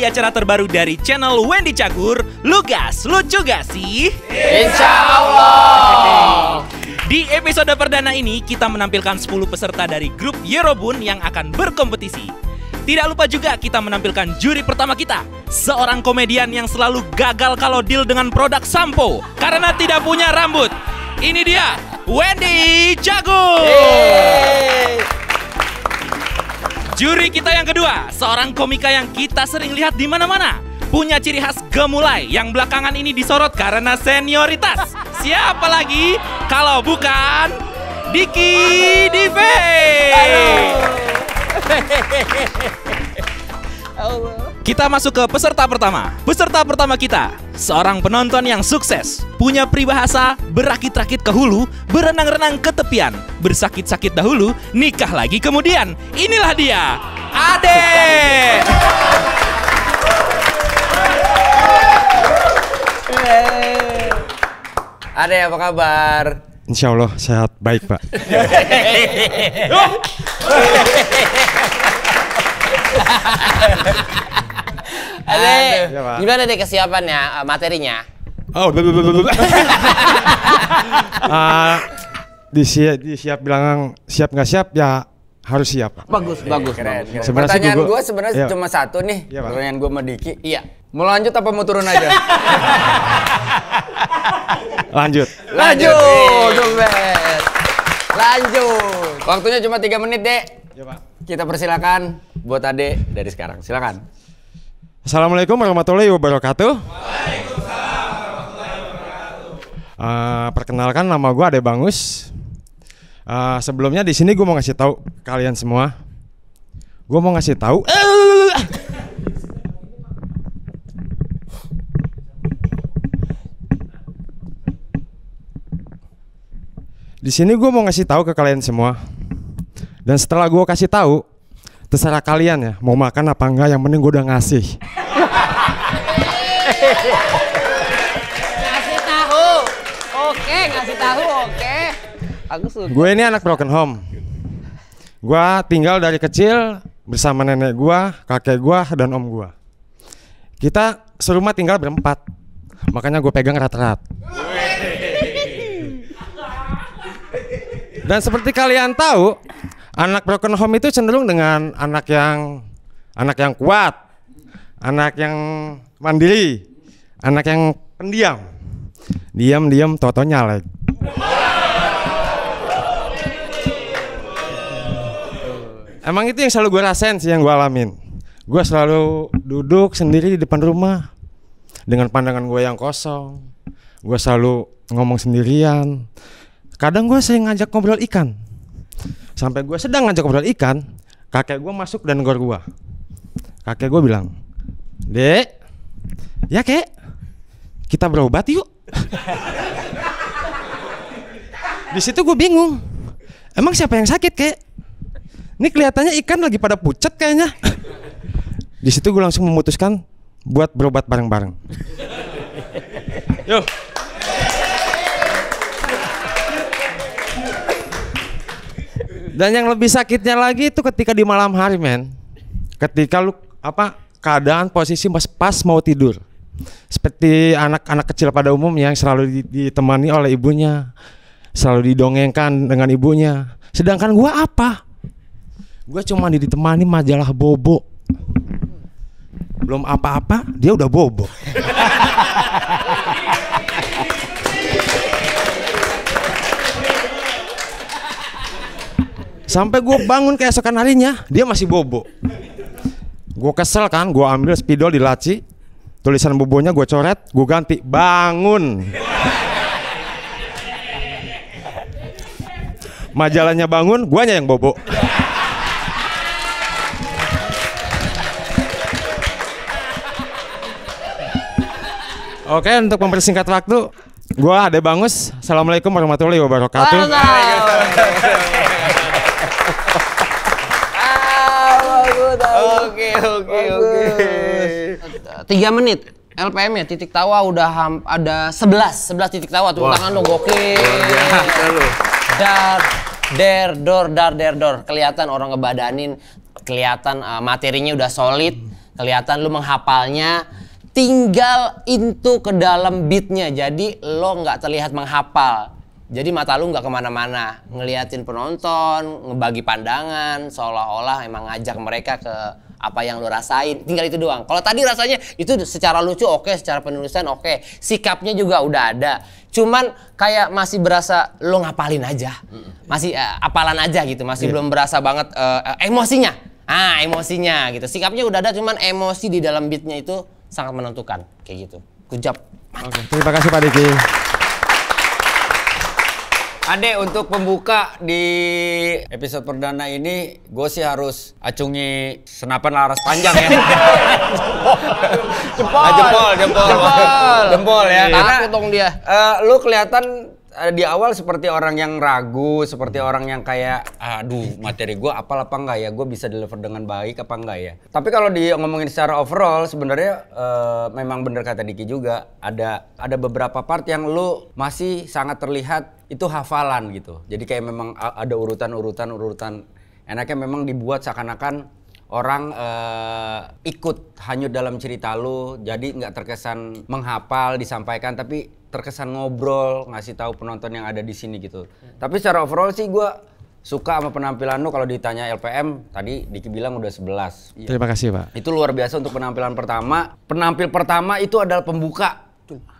di acara terbaru dari channel Wendy Cagur, Lugas, lucu gak sih? Insya Allah! Di episode perdana ini, kita menampilkan 10 peserta dari grup Yerobun yang akan berkompetisi. Tidak lupa juga kita menampilkan juri pertama kita, seorang komedian yang selalu gagal kalau deal dengan produk sampo karena tidak punya rambut. Ini dia, Wendy Cagur! Yeay. Juri kita yang kedua, seorang komika yang kita sering lihat di mana-mana. Punya ciri khas gemulai yang belakangan ini disorot karena senioritas. Siapa lagi kalau bukan Diki Dive. Halo. Kita masuk ke peserta pertama. Peserta pertama kita, seorang penonton yang sukses, punya peribahasa berakit-rakit ke hulu, berenang-renang ke tepian, bersakit-sakit dahulu, nikah lagi kemudian. Inilah dia, Ade. Ade apa kabar? Insya Allah sehat baik pak. Ade, gimana deh kesiapannya, eh, materinya? Oh, uh, ah, disiap, disiap bilang siap nggak siap ya harus siap. Bagus, iya, bagus, keren, bagus. Keren. Pertanyaan gue sebenarnya iya. cuma satu nih. Iya, Pertanyaan gue sama Diki. Iya. Mau lanjut apa mau turun aja? lanjut. Lanjut, Dompet. Lanjut. Waktunya cuma tiga menit, Dek. Ya, Pak. Kita persilakan buat Ade dari sekarang. Silakan. Assalamualaikum warahmatullahi wabarakatuh. Uh, perkenalkan nama gue Ade Bangus. Uh, sebelumnya di sini gue mau ngasih tahu kalian semua. Gue mau ngasih tahu. Di sini gue mau ngasih tahu ke kalian semua. Dan setelah gue kasih tahu, terserah kalian ya mau makan apa enggak yang penting gue udah ngasih ngasih tahu oke ngasih tahu oke aku gue ini anak broken home gue tinggal dari kecil bersama nenek gue kakek gue dan om gue kita serumah tinggal berempat makanya gue pegang rat-rat dan seperti kalian tahu anak broken home itu cenderung dengan anak yang anak yang kuat, anak yang mandiri, anak yang pendiam. Diam-diam toto nyalek. Emang itu yang selalu gue rasain sih yang gue alamin. Gue selalu duduk sendiri di depan rumah dengan pandangan gue yang kosong. Gue selalu ngomong sendirian. Kadang gue sering ngajak ngobrol ikan Sampai gue sedang ngajak ngobrol ikan, kakek gue masuk dan gor gue. Kakek gue bilang, Dek, ya kek, kita berobat yuk. Di situ gue bingung. Emang siapa yang sakit kek? Ini kelihatannya ikan lagi pada pucat kayaknya. Di situ gue langsung memutuskan buat berobat bareng-bareng. Yuk. Dan yang lebih sakitnya lagi itu ketika di malam hari, men. Ketika lu apa keadaan posisi pas, pas mau tidur. Seperti anak-anak kecil pada umumnya yang selalu ditemani oleh ibunya, selalu didongengkan dengan ibunya. Sedangkan gua apa? Gua cuma ditemani majalah bobo. Belum apa-apa, dia udah bobo. Sampai gue bangun keesokan harinya, dia masih bobo. Gue kesel kan, gue ambil spidol di laci, tulisan bobonya gue coret, gue ganti bangun. Majalahnya bangun, guanya yang bobo. Oke, untuk mempersingkat waktu, Gua ada Bangus. Assalamualaikum warahmatullahi wabarakatuh. Oke oke oke. Tiga menit. LPM ya titik tawa udah ham, ada 11 11 titik tawa tuh tangan dong. gokil. Dar der dor dar der dor kelihatan orang ngebadanin kelihatan uh, materinya udah solid kelihatan lu menghafalnya tinggal itu ke dalam beatnya jadi lo nggak terlihat menghafal jadi mata lo nggak kemana-mana ngeliatin penonton ngebagi pandangan seolah-olah emang ngajak mereka ke apa yang lo rasain tinggal itu doang kalau tadi rasanya itu secara lucu oke okay. secara penulisan oke okay. sikapnya juga udah ada cuman kayak masih berasa lo ngapalin aja masih uh, apalan aja gitu masih yeah. belum berasa banget uh, emosinya ah emosinya gitu sikapnya udah ada cuman emosi di dalam beatnya itu sangat menentukan kayak gitu. Kujap. Oke, terima kasih Pak Diki. Ade untuk pembuka di episode perdana ini gue sih harus acungi senapan laras panjang ya. jempol. jempol, jempol, jempol, jempol ya. Karena dong dia. Eh, lu kelihatan Eh, di awal seperti orang yang ragu, seperti hmm. orang yang kayak aduh materi gue apa apa enggak ya, gue bisa deliver dengan baik apa enggak ya. Tapi kalau di ngomongin secara overall sebenarnya uh, memang bener kata Diki juga ada ada beberapa part yang lu masih sangat terlihat itu hafalan gitu. Jadi kayak memang ada urutan-urutan urutan enaknya memang dibuat seakan-akan orang uh, ikut hanyut dalam cerita lu jadi nggak terkesan menghafal disampaikan tapi terkesan ngobrol ngasih tahu penonton yang ada di sini gitu hmm. tapi secara overall sih gue suka sama penampilan lu kalau ditanya LPM tadi Diki bilang udah 11 iya. terima kasih pak itu luar biasa untuk penampilan pertama penampil pertama itu adalah pembuka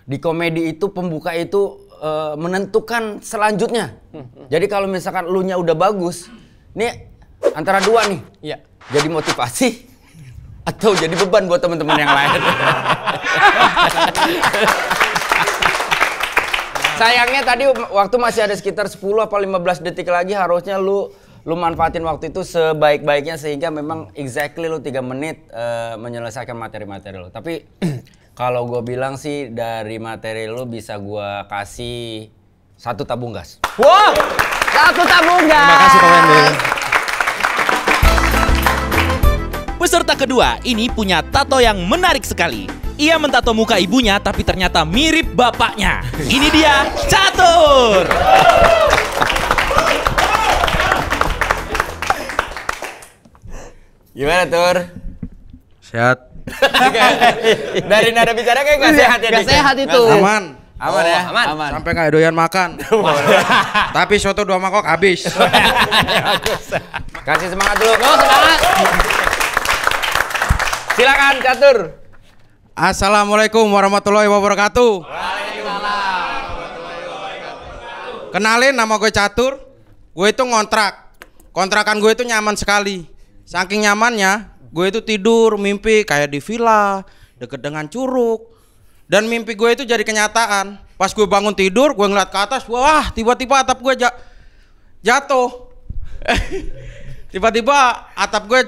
di komedi itu pembuka itu uh, menentukan selanjutnya jadi kalau misalkan lu nya udah bagus nih antara dua nih iya jadi motivasi atau jadi beban buat teman-teman yang lain Sayangnya tadi um, waktu masih ada sekitar 10 apa 15 detik lagi harusnya lu lu manfaatin waktu itu sebaik-baiknya sehingga memang exactly lu tiga menit uh, menyelesaikan materi-materi lu. Tapi kalau gue bilang sih dari materi lu bisa gue kasih satu tabung gas. Wow, satu tabung gas. Terima kasih komen Peserta kedua ini punya tato yang menarik sekali. Ia mentato muka ibunya tapi ternyata mirip bapaknya. Ini dia Catur. Gimana Tur? Sehat. Dari nada bicara kayak gak iya, sehat ya Gak ya? sehat itu. Aman. Aman ya? oh, ya? Aman. aman. Sampai nggak doyan makan. Tapi soto dua mangkok habis. Kasih semangat dulu. Oh, semangat. Silakan catur. Assalamualaikum warahmatullahi wabarakatuh. Waalaikumsalam warahmatullahi wabarakatuh. Kenalin nama gue catur. Gue itu ngontrak. Kontrakan gue itu nyaman sekali. Saking nyamannya, gue itu tidur mimpi kayak di villa, deket dengan curug. Dan mimpi gue itu jadi kenyataan. Pas gue bangun tidur, gue ngeliat ke atas, wah tiba-tiba atap gue jatuh. Tiba-tiba atap gue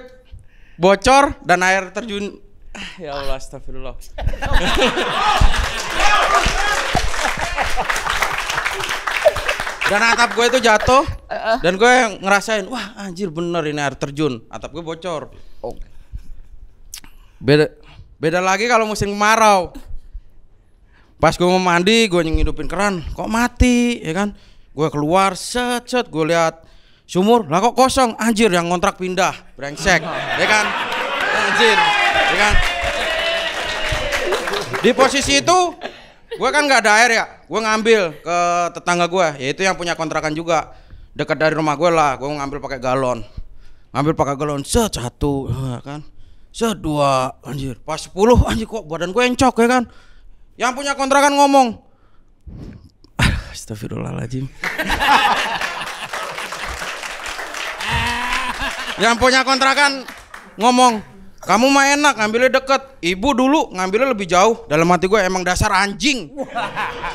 bocor dan air terjun ah, ya Allah astagfirullah dan atap gue itu jatuh dan gue ngerasain wah anjir bener ini air terjun atap gue bocor oh. beda beda lagi kalau musim kemarau pas gue mau mandi gue ngidupin keran kok mati ya kan gue keluar set set gue lihat sumur lah kok kosong anjir yang kontrak pindah brengsek ya kan anjir ya kan di posisi itu gue kan nggak ada air ya gue ngambil ke tetangga gue yaitu yang punya kontrakan juga dekat dari rumah gue lah gue ngambil pakai galon ngambil pakai galon set satu ya kan set dua anjir pas sepuluh anjir kok badan gue encok ya kan yang punya kontrakan ngomong Astagfirullahaladzim Yang punya kontrakan ngomong, kamu mah enak ngambilnya deket. Ibu dulu ngambilnya lebih jauh. Dalam hati gue emang dasar anjing.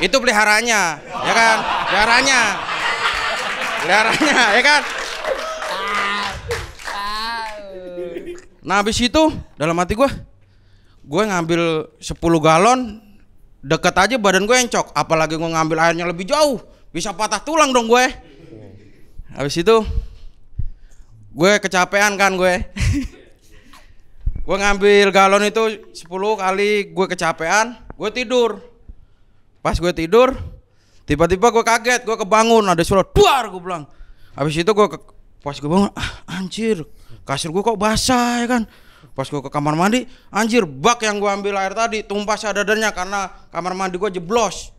Itu peliharanya, ya kan? Peliharanya, peliharanya, ya kan? Nah habis itu dalam hati gue, gue ngambil 10 galon, deket aja badan gue encok. Apalagi gue ngambil airnya lebih jauh, bisa patah tulang dong gue. Habis itu gue kecapean kan gue gue ngambil galon itu 10 kali gue kecapean gue tidur pas gue tidur tiba-tiba gue kaget gue kebangun ada suara duar gue bilang habis itu gue ke, pas gue bangun ah, anjir kasur gue kok basah ya kan pas gue ke kamar mandi anjir bak yang gue ambil air tadi tumpah sadadarnya karena kamar mandi gue jeblos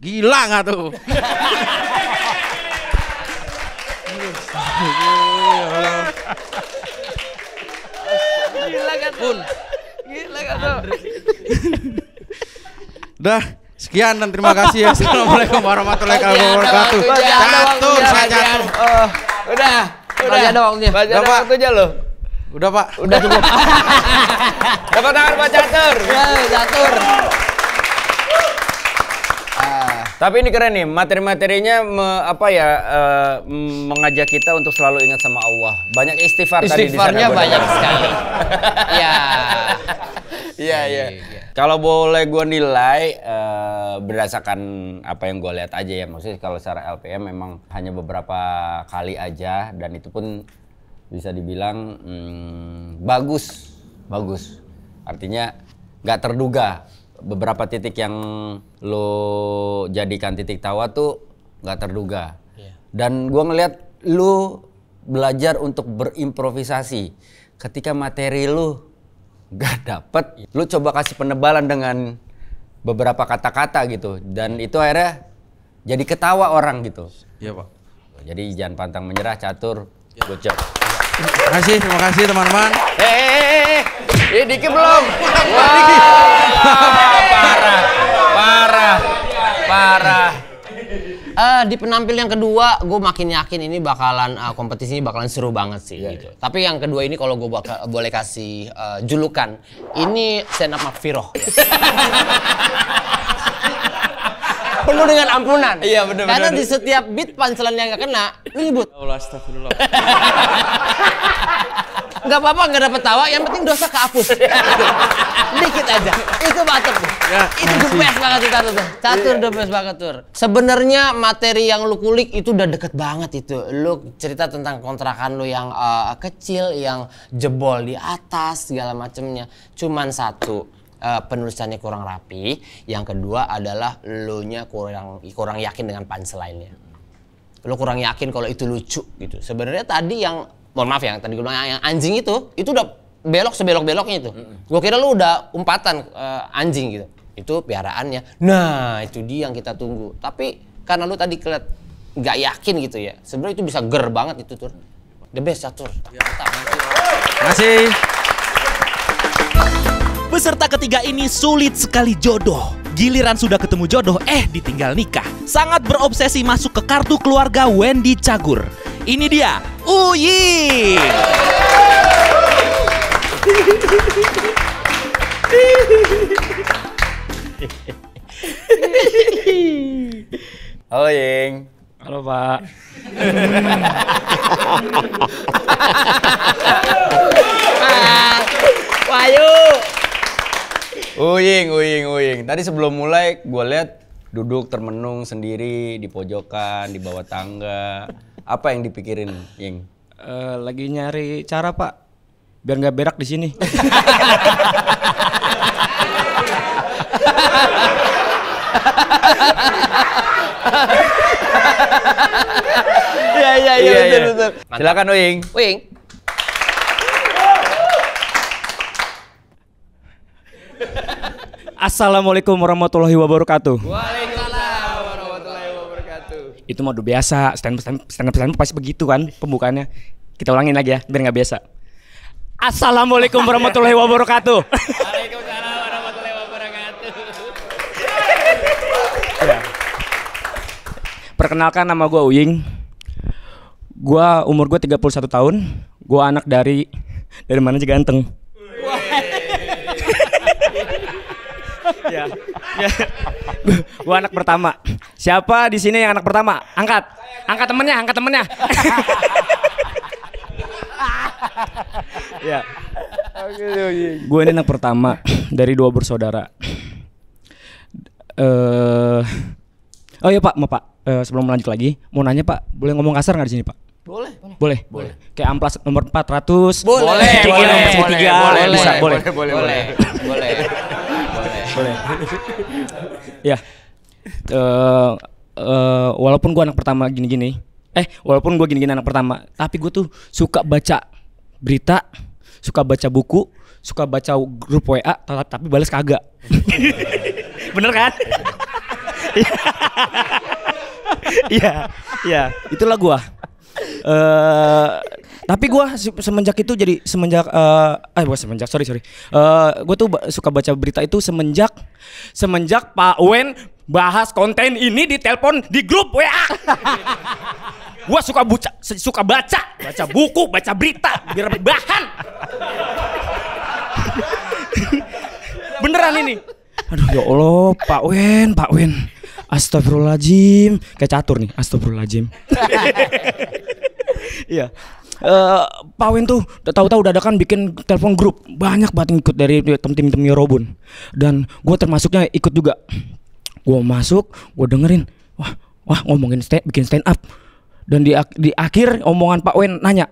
gila nggak tuh Gila kan pun. Gila kan Dah, sekian dan terima kasih ya. Assalamualaikum warahmatullahi wabarakatuh. Catur, saya catur. Oh, udah, udah. ada waktunya. Masih ada waktunya loh. Udah Pak, udah cukup. Dapat tangan Pak Catur. Ya, Catur. Tapi ini keren nih, materi-materinya apa ya uh, mengajak kita untuk selalu ingat sama Allah. Banyak istighfar tadi di banyak sekali. ya. Iya, iya. Kalau boleh gue nilai uh, berdasarkan apa yang gue lihat aja ya, maksudnya kalau secara LPM memang hanya beberapa kali aja dan itu pun bisa dibilang hmm, bagus, bagus. Artinya nggak terduga beberapa titik yang lo jadikan titik tawa tuh nggak terduga. Yeah. Dan gue ngeliat lo belajar untuk berimprovisasi. Ketika materi lo nggak dapet, yeah. lo coba kasih penebalan dengan beberapa kata-kata gitu. Dan itu akhirnya jadi ketawa orang gitu. Iya yeah, pak. Jadi jangan pantang menyerah, catur, yeah. good job. Terima kasih, terima kasih teman-teman. Hey, hey, hey. Eh, Diki belum. Wah, parah. Parah. Parah. Uh, di penampil yang kedua, gue makin yakin ini bakalan uh, kompetisinya bakalan seru banget sih. Yeah, gitu. Yeah. Tapi yang kedua ini kalau gue boleh kasih uh, julukan, ini stand up Makfiroh. penuh dengan ampunan. Iya benar benar Karena di setiap beat pancelan yang gak kena, lu Allah astagfirullah. Gak apa-apa nggak dapat tawa, yang penting dosa kehapus. Dikit aja. Itu tuh Ya, itu the best banget itu catur tuh. Catur the iya. best banget tuh. Sebenarnya materi yang lu kulik itu udah deket banget itu. Lu cerita tentang kontrakan lu yang uh, kecil, yang jebol di atas segala macemnya. Cuman satu, uh, penulisannya kurang rapi. Yang kedua adalah lu nya kurang kurang yakin dengan punchline-nya. Lu kurang yakin kalau itu lucu gitu. Sebenarnya tadi yang mohon maaf ya tadi gue bilang yang anjing itu itu udah belok sebelok-beloknya itu. Mm hmm Gue kira lu udah umpatan uh, anjing gitu. Itu piaraannya. Nah, itu dia yang kita tunggu. Tapi karena lu tadi keliat nggak yakin gitu ya. Sebenarnya itu bisa ger banget itu tur. The best ya tur. Ya. Mantap. Terima kasih. Peserta ketiga ini sulit sekali jodoh. Giliran sudah ketemu jodoh, eh ditinggal nikah. Sangat berobsesi masuk ke kartu keluarga Wendy Cagur. Ini dia, Uyi. Halo Ying. Halo Pak. Wayu. Uying, uying, uying. Tadi sebelum mulai gue lihat duduk termenung sendiri di pojokan, di bawah tangga. Apa yang dipikirin, Ying? Uh, lagi nyari cara, Pak. Biar nggak berak di sini. Iya, iya, iya, iya. iya, Silakan Uying. Uying, Assalamualaikum warahmatullahi wabarakatuh. Waalaikumsalam warahmatullahi wabarakatuh. Itu mode biasa, stand stand stand stand, stand pasti begitu kan pembukaannya. Kita ulangin lagi ya, biar nggak biasa. Assalamualaikum warahmatullahi wabarakatuh. Waalaikumsalam warahmatullahi wabarakatuh. ya. Perkenalkan nama gue Uying. Gue umur gue 31 tahun. Gue anak dari dari mana sih ganteng? Iya. ya. gua anak pertama. Siapa di sini yang anak pertama? Angkat. Angkat temennya, angkat temennya. ya. Gue ini anak pertama dari dua bersaudara. Eh Oh iya Pak, mau Pak. Uh, sebelum lanjut lagi, mau nanya Pak, boleh ngomong kasar nggak di sini Pak? Boleh. Boleh. Boleh. Kayak amplas nomor 400. Boleh. Boleh. Boleh. Boleh. Boleh. Boleh. Boleh. Boleh. Boleh. Boleh. Boleh. Boleh. Boleh. Boleh boleh ya uh, uh, walaupun gue anak pertama gini-gini eh walaupun gue gini-gini anak pertama tapi gue tuh suka baca berita suka baca buku suka baca grup WA tapi balas kagak bener kan Iya, iya, itulah gua. Eh uh, tapi gue semenjak itu jadi semenjak uh, eh bukan semenjak sorry sorry. Uh, eh, gue tuh suka baca berita itu semenjak semenjak Pak Wen bahas konten ini di telepon di grup WA. gue suka baca suka baca baca buku baca berita biar bahan. Beneran ini. Aduh ya Allah Pak Wen Pak Wen. Astagfirullahaladzim Kayak catur nih Astagfirullahaladzim Iya Eh, Pak Win tuh tahu-tahu dadakan bikin telepon grup banyak banget ikut dari tim-tim Yorobun dan gue termasuknya ikut juga gue masuk gue dengerin wah wah ngomongin stand, bikin stand up dan di, di akhir omongan Pak win nanya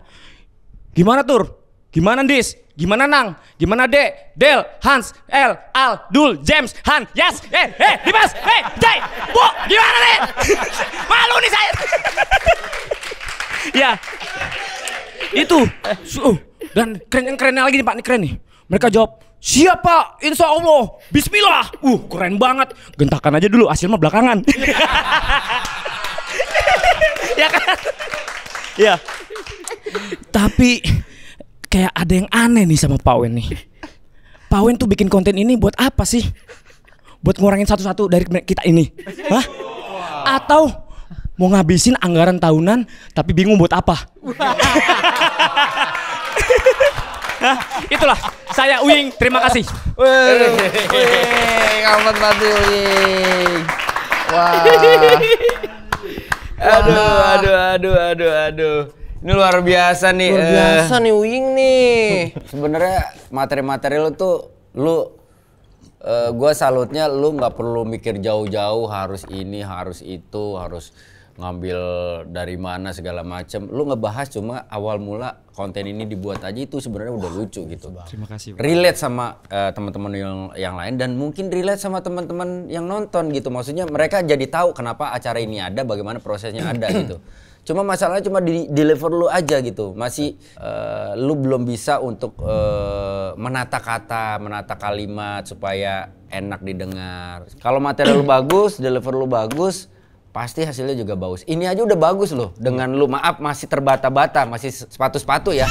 gimana tur gimana dis gimana nang gimana de del hans el al dul james han yes eh eh dimas eh jai bu gimana nih malu nih saya ya itu uh, dan keren yang kerennya lagi nih pak nih keren nih mereka jawab siapa? insya Allah Bismillah uh keren banget gentakan aja dulu hasil mah belakangan ya kan ya tapi kayak ada yang aneh nih sama Pak Wen nih Pak Wen tuh bikin konten ini buat apa sih buat ngurangin satu-satu dari kita ini hah atau mau ngabisin anggaran tahunan tapi bingung buat apa. Nah, itulah saya Uying, terima kasih. Uying, amat mati Uying. Wah. Aduh, aduh, aduh, aduh, aduh. Ini luar biasa nih. Luar eh. biasa uh, nih Uying nih. Sebenarnya materi-materi lu tuh lu uh, eh, gue salutnya lu nggak perlu mikir jauh-jauh harus ini harus itu harus ngambil dari mana segala macem. Lu ngebahas cuma awal mula konten ini dibuat aja itu sebenarnya udah lucu gitu. Terima kasih. Bang. Relate sama uh, teman-teman yang yang lain dan mungkin relate sama teman-teman yang nonton gitu. Maksudnya mereka jadi tahu kenapa acara ini ada, bagaimana prosesnya ada gitu. Cuma masalahnya cuma di deliver lu aja gitu. Masih uh, lu belum bisa untuk uh, menata kata, menata kalimat supaya enak didengar. Kalau materi lu bagus, deliver lu bagus, pasti hasilnya juga bagus. Ini aja udah bagus loh. Dengan lu maaf masih terbata-bata, masih sepatu-sepatu ya.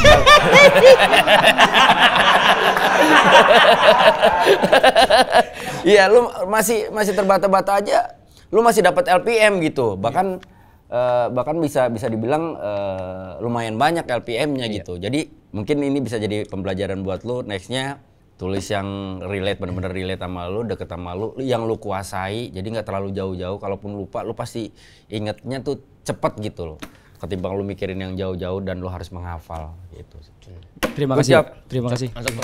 Iya, lu masih masih terbata-bata aja. Lu masih dapat LPM gitu. Bahkan uh, bahkan bisa bisa dibilang uh, lumayan banyak LPM-nya iya. gitu. Jadi mungkin ini bisa jadi pembelajaran buat lu nextnya tulis yang relate bener-bener relate sama lu deket sama lu yang lu kuasai jadi nggak terlalu jauh-jauh kalaupun lupa lu pasti ingetnya tuh cepet gitu loh ketimbang lu mikirin yang jauh-jauh dan lu harus menghafal gitu terima kasih terima kasih untuk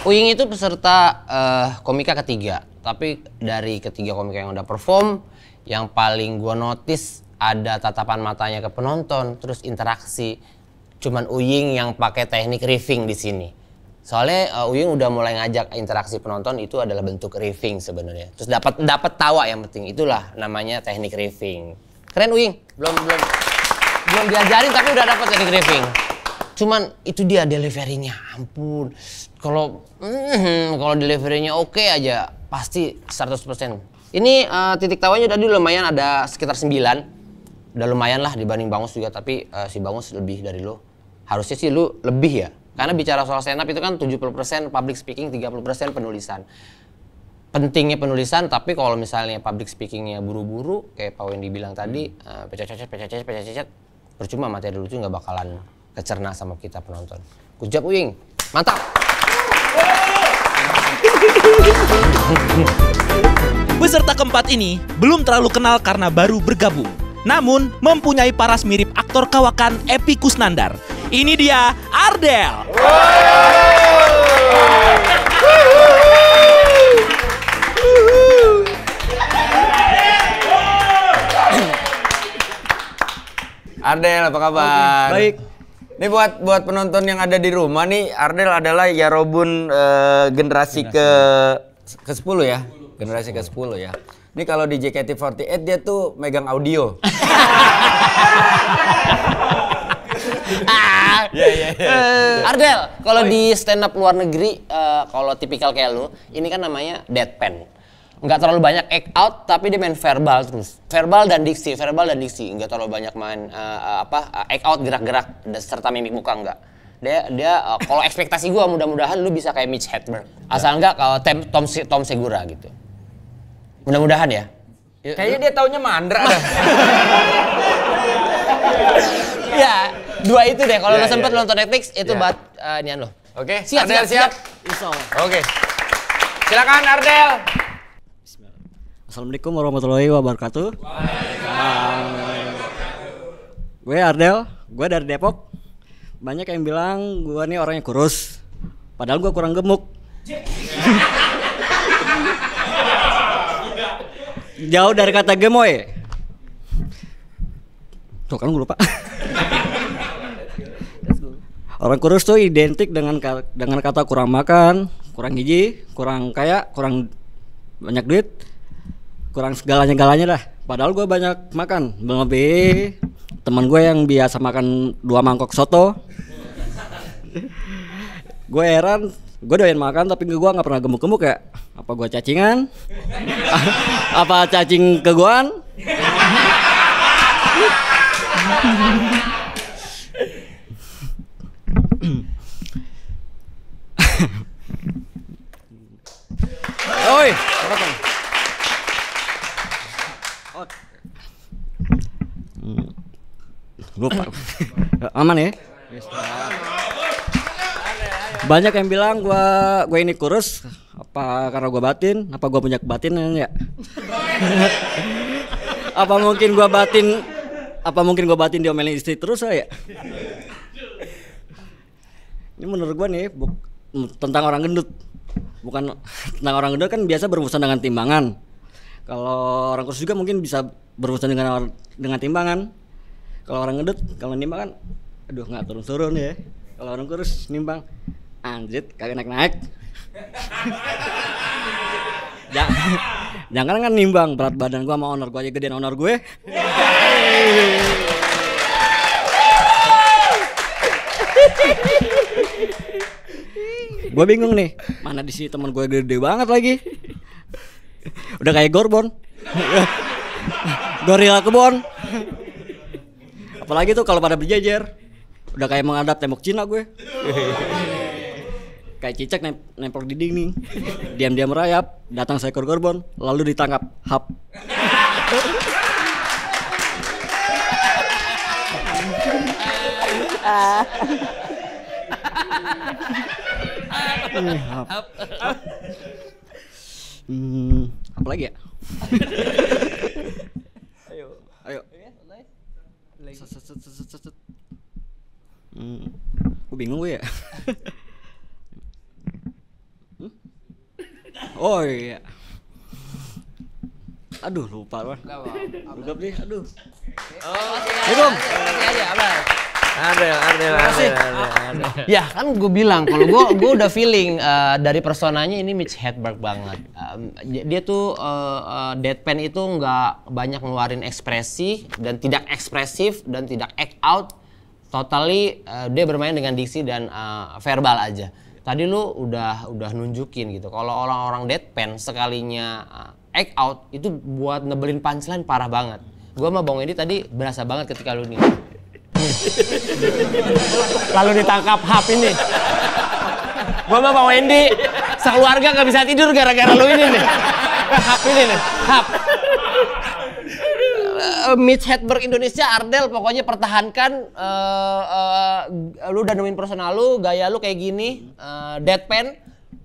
Uying itu peserta uh, komika ketiga tapi dari ketiga komika yang udah perform yang paling gua notice ada tatapan matanya ke penonton terus interaksi cuman Uying yang pakai teknik riffing di sini. Soalnya uh, Uying udah mulai ngajak interaksi penonton itu adalah bentuk riffing sebenarnya. Terus dapat dapat tawa yang penting. Itulah namanya teknik riffing. Keren Uying. Belum belum belum diajarin tapi udah dapat teknik riffing. Cuman itu dia deliverynya. Ampun. Kalau mm, kalau deliverynya oke okay aja pasti 100%. Ini uh, titik tawanya tadi lumayan ada sekitar 9. Udah lumayan lah dibanding Bangus juga tapi uh, si Bangus lebih dari lo harusnya sih lu lebih ya. Karena bicara soal stand up itu kan 70% public speaking, 30% penulisan. Pentingnya penulisan, tapi kalau misalnya public speakingnya buru-buru, kayak Pak Wendy bilang tadi, hmm. eh, pecah-pecah, pecah pecah pecah pecah percuma materi lucu nggak bakalan kecerna sama kita penonton. job, Uing, mantap! Peserta keempat ini belum terlalu kenal karena baru bergabung namun mempunyai paras mirip aktor kawakan Epi Kusnandar. Ini dia Ardel. Ardel apa kabar? Baik. Ini buat buat penonton yang ada di rumah nih, Ardel adalah Yarobun uh, eh, generasi, generasi ke ke 10 ya. Generasi ke 10 ya. Ini kalau di JKT48 dia tuh megang audio. Iya iya. Ardel, kalau di stand up luar negeri uh, kalau tipikal kayak lu, ini kan namanya deadpan. Enggak terlalu banyak act out tapi dia main verbal terus. Verbal dan diksi, verbal dan diksi. Enggak terlalu banyak main uh, apa act out gerak-gerak serta mimik muka enggak dia dia uh, kalau ekspektasi gue mudah-mudahan lu bisa kayak Mitch Hedberg asal enggak ya. kalau Tom Tom Segura gitu Mudah-mudahan ya. Kayaknya dia taunya Mandra. ya, dua itu deh. Kalau ya, lo ya. sempet nonton Netflix, itu ya. bat eh, nian lo. Oke, siap siap, siap. siap. Oke. Silakan Ardel. Assalamualaikum warahmatullahi wabarakatuh. gue Ardel, gue dari Depok. Banyak yang bilang gue nih orangnya kurus. Padahal gue kurang gemuk. Jauh dari kata gemoy. Tuh kan gue lupa. Orang kurus tuh identik dengan dengan kata kurang makan, kurang gizi, kurang kaya, kurang banyak duit, kurang segalanya-galanya lah. Padahal gue banyak makan, lebih teman gue yang biasa makan dua mangkok soto. gue heran gue doyan makan tapi gue gak pernah gemuk-gemuk ya apa gue cacingan apa cacing keguan Oi, kan? hmm. Lupa. Aman ya? banyak yang bilang gue gue ini kurus apa karena gue batin apa gue punya kebatinan ya apa mungkin gue batin apa mungkin gue batin diomelin istri terus ya ini menurut gue nih buk, tentang orang gendut bukan tentang orang gendut kan biasa berurusan dengan timbangan kalau orang kurus juga mungkin bisa berurusan dengan dengan timbangan kalau orang gendut kalau nimbang kan aduh nggak turun turun ya kalau orang kurus nimbang Anjir, kagak naik-naik jangan, jangan kan nimbang berat badan gue sama owner gue aja gedean owner gue gue bingung nih mana di sini teman gue gede banget lagi udah kayak gorbon gorila kebon apalagi tuh kalau pada berjejer udah kayak menghadap tembok Cina gue kayak cicak nempel di dinding diam-diam merayap datang seekor gorbon lalu ditangkap hap hap. Hmm, apa lagi ya? Ayo. Ayo. Lagi. Hmm. gue bingung gue ya. oh iya aduh lupa lah. udah nih aduh oh, minum Ya, abang Adel, Adel, Ya kan gue bilang kalau gue gue udah feeling uh, dari personanya ini Mitch Hedberg banget. Um, dia tuh uh, uh, deadpan itu nggak banyak ngeluarin ekspresi dan tidak ekspresif dan tidak act out. Totally uh, dia bermain dengan diksi dan uh, verbal aja tadi lu udah udah nunjukin gitu kalau orang-orang deadpan sekalinya eh, act out itu buat nebelin punchline parah banget gua sama Bang ini tadi berasa banget ketika lu nih lalu ditangkap hap ini gua sama Bang Wendy sekeluarga nggak bisa tidur gara-gara lu ini nih hap ini nih hap Mitch eh, Hedberg Indonesia Ardel pokoknya pertahankan uh, uh, lu udah nemuin personal lu gaya lu kayak gini uh, deadpan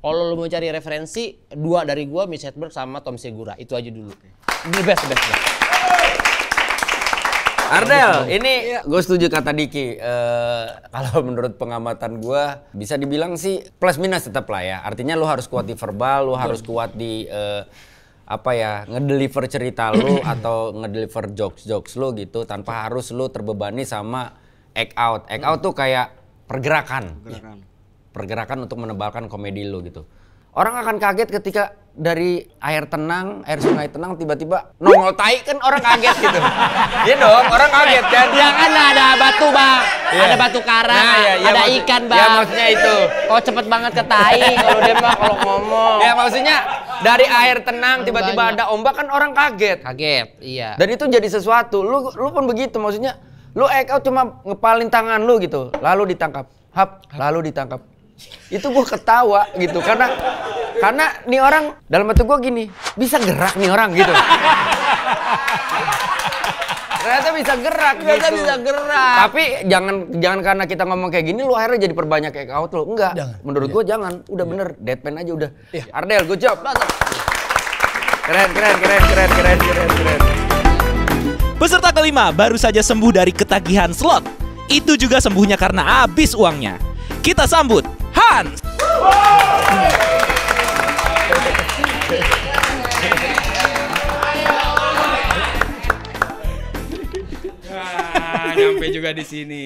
kalau lu mau cari referensi dua dari gua Mitch Hedberg sama Tom Segura itu aja dulu the best best, best. Ardel, ini iya. gue setuju kata Diki. Uh, kalau menurut pengamatan gue, bisa dibilang sih plus minus tetap lah ya. Artinya lu harus kuat di verbal, lu harus iya. kuat di uh, apa ya ngedeliver cerita lu atau ngedeliver jokes jokes lu gitu tanpa harus lu terbebani sama act out act out tuh kayak pergerakan pergerakan, pergerakan untuk menebalkan komedi lu gitu Orang akan kaget ketika dari air tenang, air sungai tenang tiba-tiba nongol tai kan orang kaget gitu. Iya dong, orang kaget kan. Ya kan ada batu, Bang. Yeah. Ada batu karang, nah, ya, ya, ada ikan, Bang. Ya maksudnya itu. Oh, cepet banget ke tai kalau dia mah kalau ngomong. Ya maksudnya dari air tenang tiba-tiba iya. ada ombak kan orang kaget. Kaget, iya. Dan itu jadi sesuatu. Lu lu pun begitu maksudnya. Lu act out cuma ngepalin tangan lu gitu, lalu ditangkap. Hap, lalu ditangkap itu gue ketawa gitu karena karena nih orang dalam hati gue gini bisa gerak nih orang gitu ternyata bisa gerak ternyata gitu. bisa gerak tapi jangan jangan karena kita ngomong kayak gini lu akhirnya jadi perbanyak kayak kau tuh enggak jangan. menurut gue iya. jangan udah iya. bener deadpan aja udah ya. Ardel good job keren keren keren keren keren keren keren peserta kelima baru saja sembuh dari ketagihan slot itu juga sembuhnya karena habis uangnya kita sambut Hans. sampai juga di sini.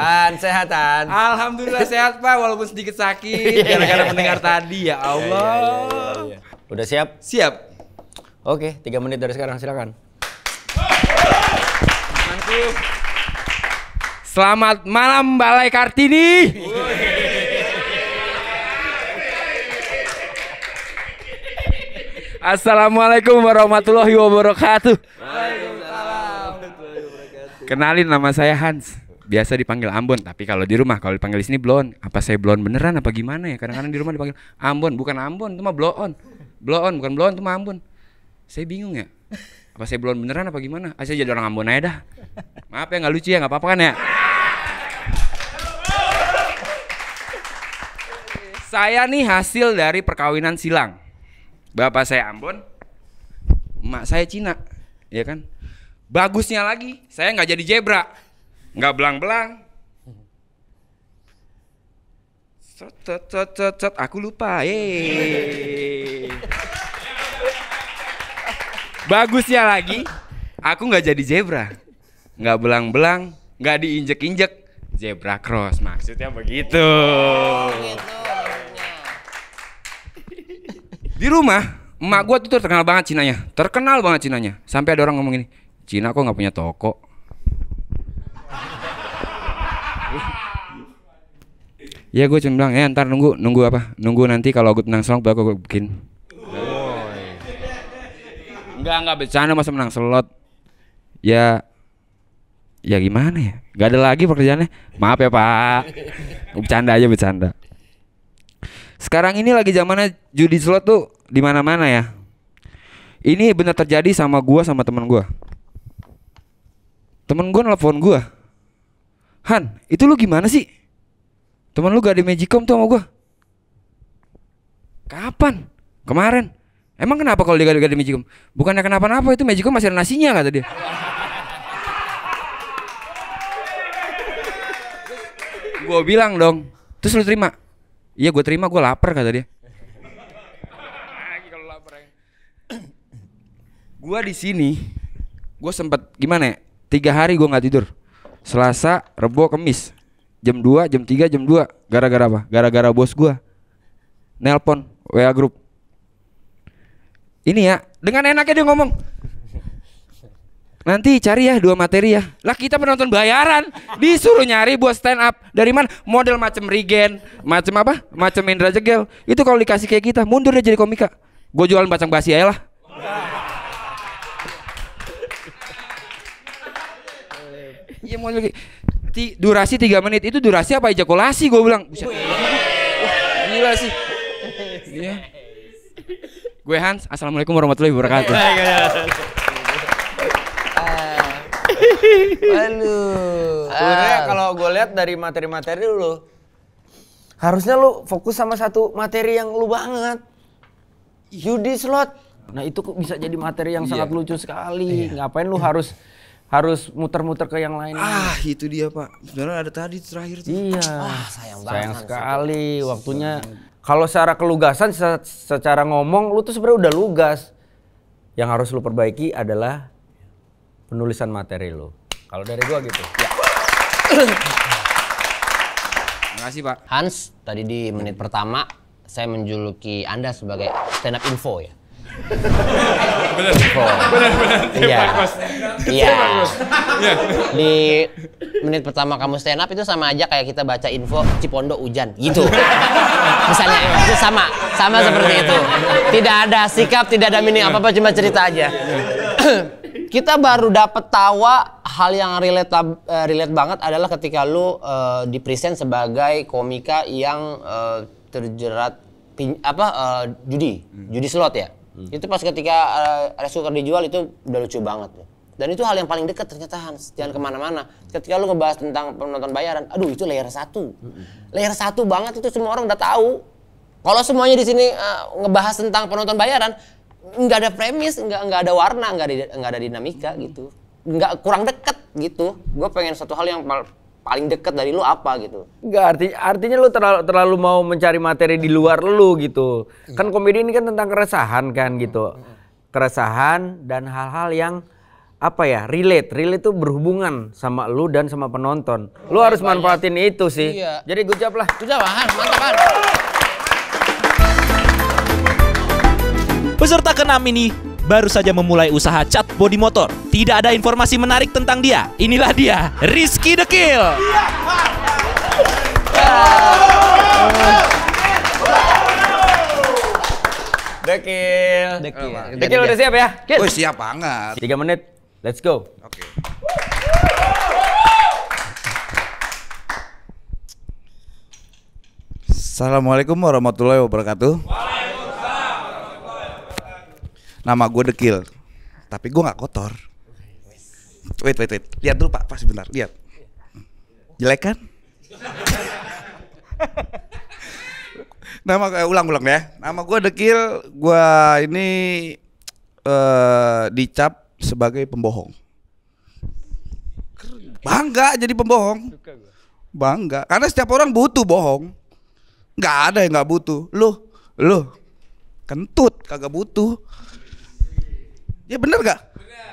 An sehat An. Alhamdulillah sehat Pak walaupun sedikit sakit iya, iya, gara-gara iya. mendengar tadi ya Allah. Udah siap? Siap. Oke, tiga menit dari sekarang silakan. Mantap. Selamat malam Balai Kartini. Assalamualaikum warahmatullahi wabarakatuh. Kenalin nama saya Hans. Biasa dipanggil Ambon, tapi kalau di rumah kalau dipanggil di sini Blon. Apa saya Blon beneran apa gimana ya? Kadang-kadang di rumah dipanggil Ambon, bukan Ambon, cuma mah Bloon. Bloon bukan Blon, itu Ambon. Saya bingung ya. Apa saya Blon beneran apa gimana? Ah, saya jadi orang Ambon aja dah. Maaf ya nggak lucu ya, nggak apa-apa kan ya? Saya nih hasil dari perkawinan silang. Bapak saya Ambon, emak saya Cina, ya kan? Bagusnya lagi, saya nggak jadi zebra, nggak belang-belang. Cet, cet, cet, cet, aku lupa, yeay. Bagusnya lagi, aku nggak jadi zebra, nggak belang-belang, nggak diinjek-injek, zebra cross maksudnya begitu. Oh, gitu. Di rumah emak gua tuh terkenal banget Cinanya, terkenal banget Cinanya. Sampai ada orang ngomong ini, Cina kok nggak punya toko. ya gue cuma bilang, eh ntar nunggu, nunggu apa? Nunggu nanti kalau gue menang slot baru gue bikin. Enggak, enggak bercanda masa menang slot. Ya ya gimana ya? Gak ada lagi pekerjaannya. Maaf ya, Pak. Bercanda aja bercanda. Sekarang ini lagi zamannya judi slot tuh di mana-mana ya. Ini benar terjadi sama gua sama teman gua. Temen gua nelfon gua. Han, itu lu gimana sih? Temen lu gak di Magicom tuh sama gua. Kapan? Kemarin. Emang kenapa kalau dia gak di Magicom? Bukannya kenapa-napa itu Magicom masih ada nasinya kata dia. gua bilang dong. Terus lu terima? Iya gue terima gue lapar kata dia. Ya. gue di sini, gue sempet gimana ya? Tiga hari gue nggak tidur. Selasa, Rebo, Kamis, jam 2, jam 3, jam 2 Gara-gara apa? Gara-gara bos gue Nelpon WA grup. Ini ya, dengan enaknya dia ngomong nanti cari ya dua materi ya lah kita penonton bayaran disuruh nyari buat stand up dari mana model macam Regen, macam apa macam Indra Jegel itu kalau dikasih kayak kita mundur deh jadi komika gue jualan bacang basi aja lah Iya mau lagi. durasi tiga menit itu durasi apa ejakulasi gue bilang. Wah, gila sih. Iya. Gue Hans, assalamualaikum warahmatullahi wabarakatuh. Waduh. Sebenarnya kalau gue lihat dari materi-materi lu, harusnya lu fokus sama satu materi yang lu banget. Yudi slot. Nah itu bisa jadi materi yang sangat iya. lucu sekali. Yeah. Ngapain lu harus harus muter-muter ke yang lain. Ah, ini? itu dia, Pak. Sebenarnya ada tadi terakhir tuh. Iya. Ah, sayang banget. Sayang sekali waktunya. Kalau secara kelugasan secara ngomong lu tuh sebenarnya udah lugas. Yang harus lu perbaiki adalah penulisan materi lu. Kalau dari gua gitu. Ya. kasih Pak. Hans, tadi di menit pertama saya menjuluki Anda sebagai stand up info ya. benar benar benar iya iya. iya di menit pertama kamu stand up itu sama aja kayak kita baca info Cipondo hujan gitu misalnya itu sama sama iya, seperti iya, itu tidak ada sikap tidak ada mini, apa apa cuma cerita aja kita baru dapat tawa hal yang relate uh, relate banget adalah ketika lu uh, eh, di present sebagai komika yang uh, terjerat pin, apa uh, judi hmm. judi slot ya hmm. itu pas ketika uh, resuker dijual itu udah lucu banget dan itu hal yang paling dekat ternyata Hans jangan kemana-mana ketika lu ngebahas tentang penonton bayaran aduh itu layer satu hmm. layer satu banget itu semua orang udah tahu kalau semuanya di sini uh, ngebahas tentang penonton bayaran nggak ada premis, nggak nggak ada warna, nggak ada nggak ada dinamika hmm. gitu, nggak kurang deket gitu. Gue pengen satu hal yang paling deket dari lu apa gitu? nggak arti artinya lu terlalu terlalu mau mencari materi di luar lu gitu. Iya. Kan komedi ini kan tentang keresahan kan gitu. Hmm, hmm. Keresahan dan hal-hal yang apa ya relate relate itu berhubungan sama lu dan sama penonton. Lu Baik, harus manfaatin itu sih. Iya. Jadi gue jawab lah. jawab, jawab, mantap. Peserta keenam ini baru saja memulai usaha cat bodi motor. Tidak ada informasi menarik tentang dia. Inilah dia, Rizky Dekil. Dekil. Dekil. Dekil udah siap ya? Oh, siap banget. Tiga menit, let's go. Oke. Okay. Assalamualaikum warahmatullahi wabarakatuh. Wow nama gue dekil tapi gue nggak kotor wait wait wait lihat dulu pak pas sebentar lihat jelek kan nama eh, ulang ulang ya nama gue dekil gue ini uh, dicap sebagai pembohong bangga jadi pembohong bangga karena setiap orang butuh bohong nggak ada yang gak butuh loh loh kentut kagak butuh Ya bener gak?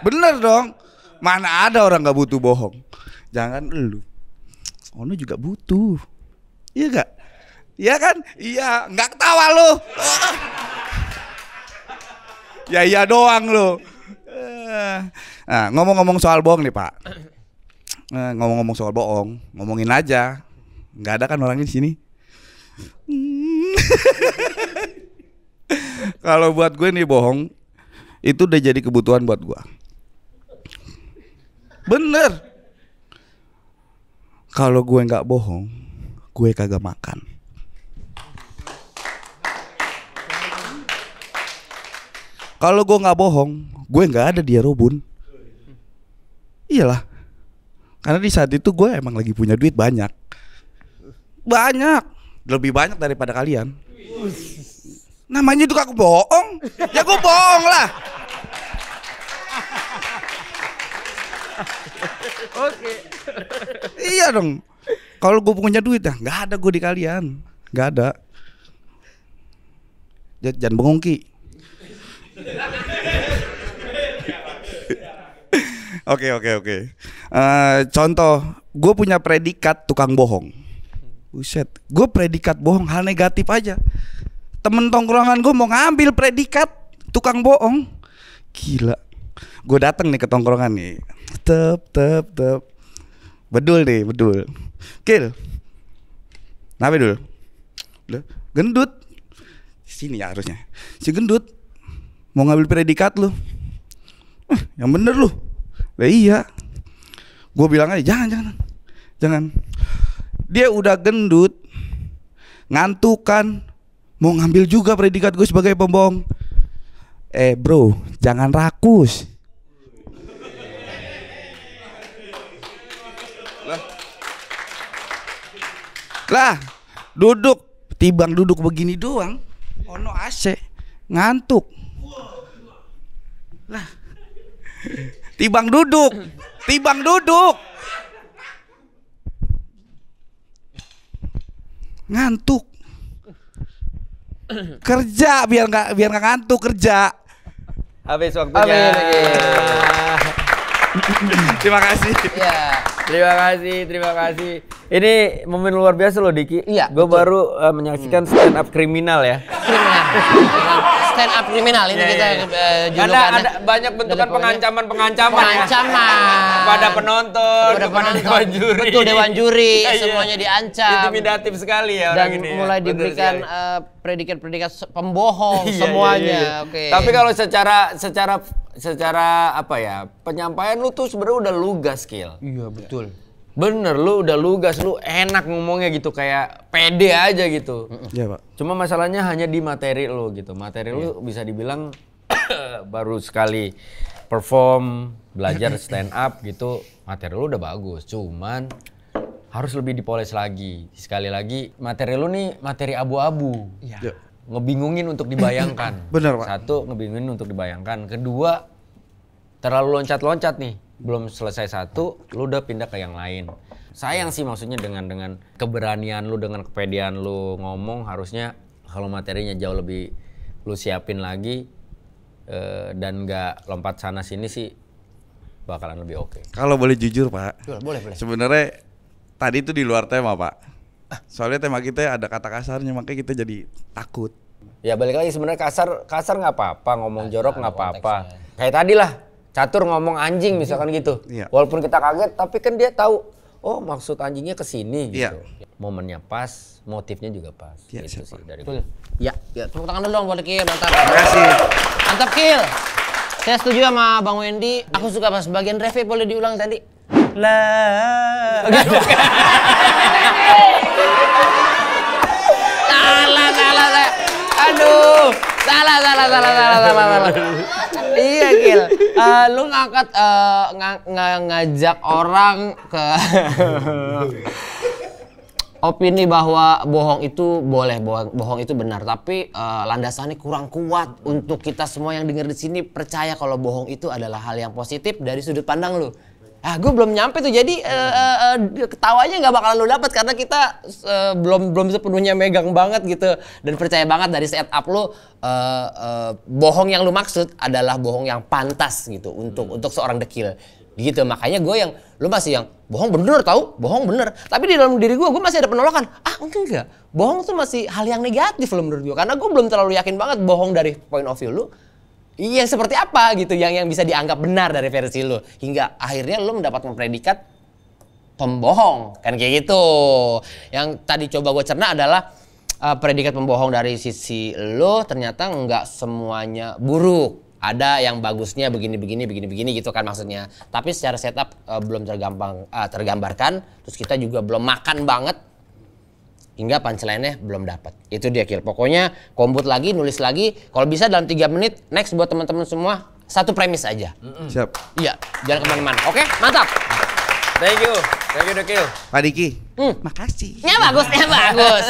Bener, dong. Mana ada orang gak butuh bohong. Jangan lu. Ono juga butuh. Iya gak? Iya kan? Iya, gak ketawa lu. ya iya doang lu. Eh. Nah, ngomong-ngomong soal bohong nih, Pak. Eh, ngomong-ngomong soal bohong, ngomongin aja. Gak ada kan orangnya di sini. Kalau buat gue nih bohong, itu udah jadi kebutuhan buat gua. Bener. Kalau gue nggak bohong, gue kagak makan. Kalau gue nggak bohong, gue nggak ada di Robun. Iyalah, karena di saat itu gue emang lagi punya duit banyak, banyak, lebih banyak daripada kalian. Namanya itu aku bohong. ya aku bohong lah. Oke. iya dong. Kalau gue punya duit ya, nggak ada gue di kalian, nggak ada. J jangan bengong Oke oke oke. Eh, contoh, gue punya predikat tukang bohong. Buset, gue predikat bohong hal negatif aja temen tongkrongan gue mau ngambil predikat tukang bohong gila gue datang nih ke tongkrongan nih tep tep tep bedul deh bedul kill Kenapa dulu? gendut. Sini ya harusnya. Si gendut mau ngambil predikat lu. Eh, yang bener lu. Lah iya. Gue bilang aja jangan jangan. Jangan. Dia udah gendut. Ngantukan mau ngambil juga predikat gue sebagai pembohong eh bro jangan rakus lah lah duduk tibang duduk begini doang ono AC ngantuk lah tibang duduk tibang duduk ngantuk kerja biar nggak biar nggak ngantuk kerja. Habis waktu Habis Yeah. terima kasih. Iya. Terima kasih, terima kasih. Ini momen luar biasa loh Diki. Iya. Gue baru uh, menyaksikan stand up kriminal ya stand up kriminal ini yeah, kita yeah. Iya, iya. Uh, Karena ada banyak bentukan pengancaman-pengancaman. Pengancaman. Kepada penonton, pada kepada penonton. dewan juri. Betul dewan juri, yeah, iya. semuanya diancam. Intimidatif sekali ya orang Dan ini. Ya. mulai ya. diberikan predikat eh, predikat-predikat pembohong yeah, semuanya. Yeah, yeah. Oke. Okay. Tapi kalau secara secara secara apa ya penyampaian lu tuh sebenarnya udah lugas skill. Iya betul. Bener, lu udah lugas, lu enak ngomongnya gitu kayak pede aja gitu. Iya pak. Cuma masalahnya hanya di materi lu gitu. Materi ya. lu iya. bisa dibilang baru sekali perform, belajar stand up gitu. Materi lu udah bagus, cuman harus lebih dipoles lagi. Sekali lagi materi lu nih materi abu-abu. Iya. -abu. Iya. Ngebingungin untuk dibayangkan. Bener pak. Satu ngebingungin untuk dibayangkan. Kedua terlalu loncat-loncat nih belum selesai satu, lu udah pindah ke yang lain. Sayang sih maksudnya dengan dengan keberanian lu, dengan kepedean lu ngomong harusnya kalau materinya jauh lebih lu siapin lagi e, dan nggak lompat sana sini sih bakalan lebih oke. Okay. Kalau boleh jujur pak, boleh boleh. Sebenarnya tadi itu di luar tema pak. Soalnya tema kita ada kata kasarnya makanya kita jadi takut. Ya balik lagi sebenarnya kasar kasar nggak apa-apa ngomong nah, jorok nggak apa-apa. Kayak tadi lah catur ngomong anjing iya. misalkan gitu. ya. Walaupun kita kaget tapi kan dia tahu oh maksud anjingnya ke sini gitu. Iya. Momennya pas, motifnya juga pas. Iya, gitu siapa? sih dari Betul. Ya, ya. Tepuk tangan dulu dong buat Kil, mantap. Terima kasih. Mantap Kil. Saya setuju sama Bang Wendy. Aku suka pas bagian review boleh diulang tadi. Lah, Salah, salah, salah. Aduh salah salah salah salah salah salah iya gil uh, lu ngangkat uh, eh, ng ng ngajak orang ke opini bahwa bohong itu boleh bohong, bohong itu benar tapi uh, landasannya kurang kuat untuk kita semua yang dengar di sini percaya kalau bohong itu adalah hal yang positif dari sudut pandang lu ah gue belum nyampe tuh jadi uh, uh, ketawanya nggak bakalan lo dapat karena kita uh, belum belum sepenuhnya megang banget gitu dan percaya banget dari setup lo uh, uh, bohong yang lo maksud adalah bohong yang pantas gitu untuk hmm. untuk seorang dekil gitu makanya gue yang lo masih yang bohong bener tau bohong bener tapi di dalam diri gue gue masih ada penolakan ah enggak enggak bohong tuh masih hal yang negatif lo menurut gue karena gue belum terlalu yakin banget bohong dari point of view lo Iya seperti apa gitu yang yang bisa dianggap benar dari versi lu hingga akhirnya lu mendapat predikat pembohong kan kayak gitu. Yang tadi coba gue cerna adalah uh, predikat pembohong dari sisi lu ternyata nggak semuanya buruk. Ada yang bagusnya begini begini begini begini gitu kan maksudnya. Tapi secara setup uh, belum tergampang uh, tergambarkan. Terus kita juga belum makan banget hingga punchline-nya belum dapat. Itu dia kill. Pokoknya kombut lagi, nulis lagi. Kalau bisa dalam 3 menit, next buat teman-teman semua satu premis aja. Mm -mm. Siap. Iya, jangan kemana-mana. Oke, okay? mantap. Thank you, thank you dokil. Pak Diki, hmm. makasih. Ya bagus, ya bagus.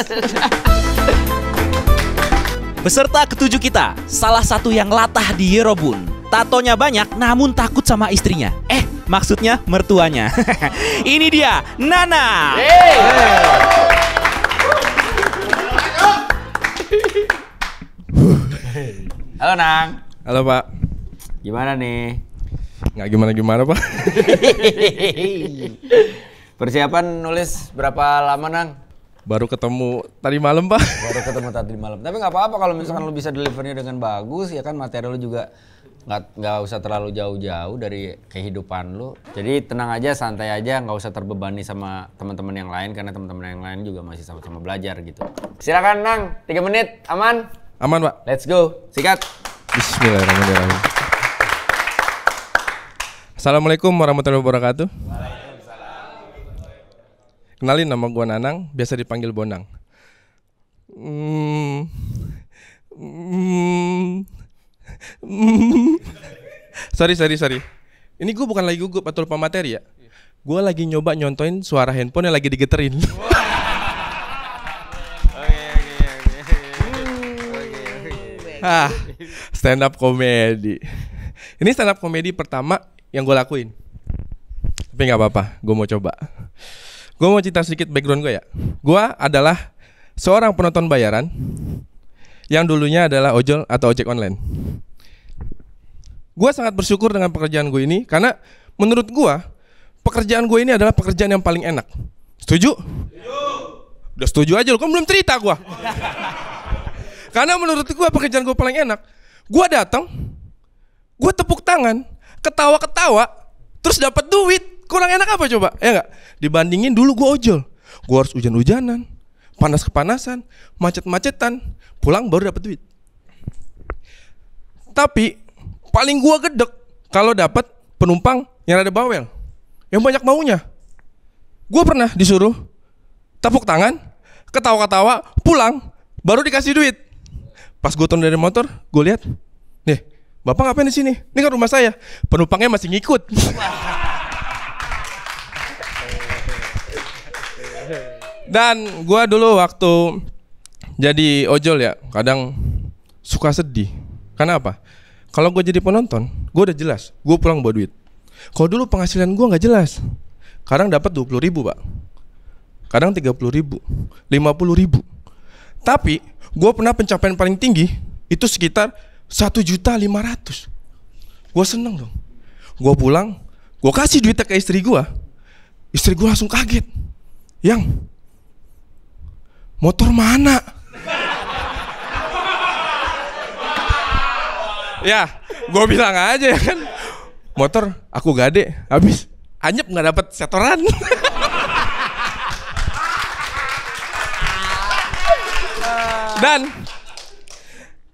Peserta ketujuh kita, salah satu yang latah di Yerobun. Tatonya banyak namun takut sama istrinya. Eh, maksudnya mertuanya. Ini dia, Nana. Hey. Hey. Halo Nang. Halo Pak. Gimana nih? Nggak gimana-gimana Pak. Persiapan nulis berapa lama Nang? Baru ketemu tadi malam Pak. Baru ketemu tadi malam. Tapi nggak apa-apa kalau misalkan lo bisa delivernya dengan bagus ya kan materi lo juga nggak nggak usah terlalu jauh-jauh dari kehidupan lu jadi tenang aja santai aja nggak usah terbebani sama teman-teman yang lain karena teman-teman yang lain juga masih sama-sama belajar gitu silakan nang tiga menit aman aman pak let's go sikat Bismillahirrahmanirrahim Assalamualaikum warahmatullahi wabarakatuh Kenalin nama gua Nanang, biasa dipanggil Bonang. Hmm, hmm, sorry sorry sorry. Ini gue bukan lagi gugup atau lupa materi ya. Gue lagi nyoba nyontoin suara handphone yang lagi digeterin. Ah, stand up komedi. Ini stand up komedi pertama yang gue lakuin. Tapi nggak apa-apa, gue mau coba. Gue mau cerita sedikit background gue ya. Gue adalah seorang penonton bayaran yang dulunya adalah ojol atau ojek online. Gue sangat bersyukur dengan pekerjaan gue ini karena menurut gue pekerjaan gue ini adalah pekerjaan yang paling enak. Setuju? Setuju. Udah setuju aja lo, kan belum cerita gue. karena menurut gue pekerjaan gue paling enak. Gue datang, gue tepuk tangan, ketawa-ketawa, terus dapat duit. Kurang enak apa coba? Ya enggak. Dibandingin dulu gue ojol, gue harus hujan-hujanan, panas kepanasan, macet-macetan, pulang baru dapat duit. Tapi paling gua gedek kalau dapat penumpang yang ada bawel yang banyak maunya gua pernah disuruh tepuk tangan ketawa-ketawa pulang baru dikasih duit pas gua turun dari motor gua lihat nih bapak ngapain di sini ini kan rumah saya penumpangnya masih ngikut dan gua dulu waktu jadi ojol ya kadang suka sedih karena apa kalau gue jadi penonton, gue udah jelas, gue pulang bawa duit. Kalau dulu penghasilan gue nggak jelas, kadang dapat dua ribu pak, kadang tiga puluh ribu, lima puluh ribu. Tapi gue pernah pencapaian paling tinggi itu sekitar satu juta lima ratus. Gue seneng dong. Gue pulang, gue kasih duitnya ke istri gue. Istri gue langsung kaget. Yang motor mana? ya gue bilang aja ya kan motor aku gade habis anyep nggak dapet setoran dan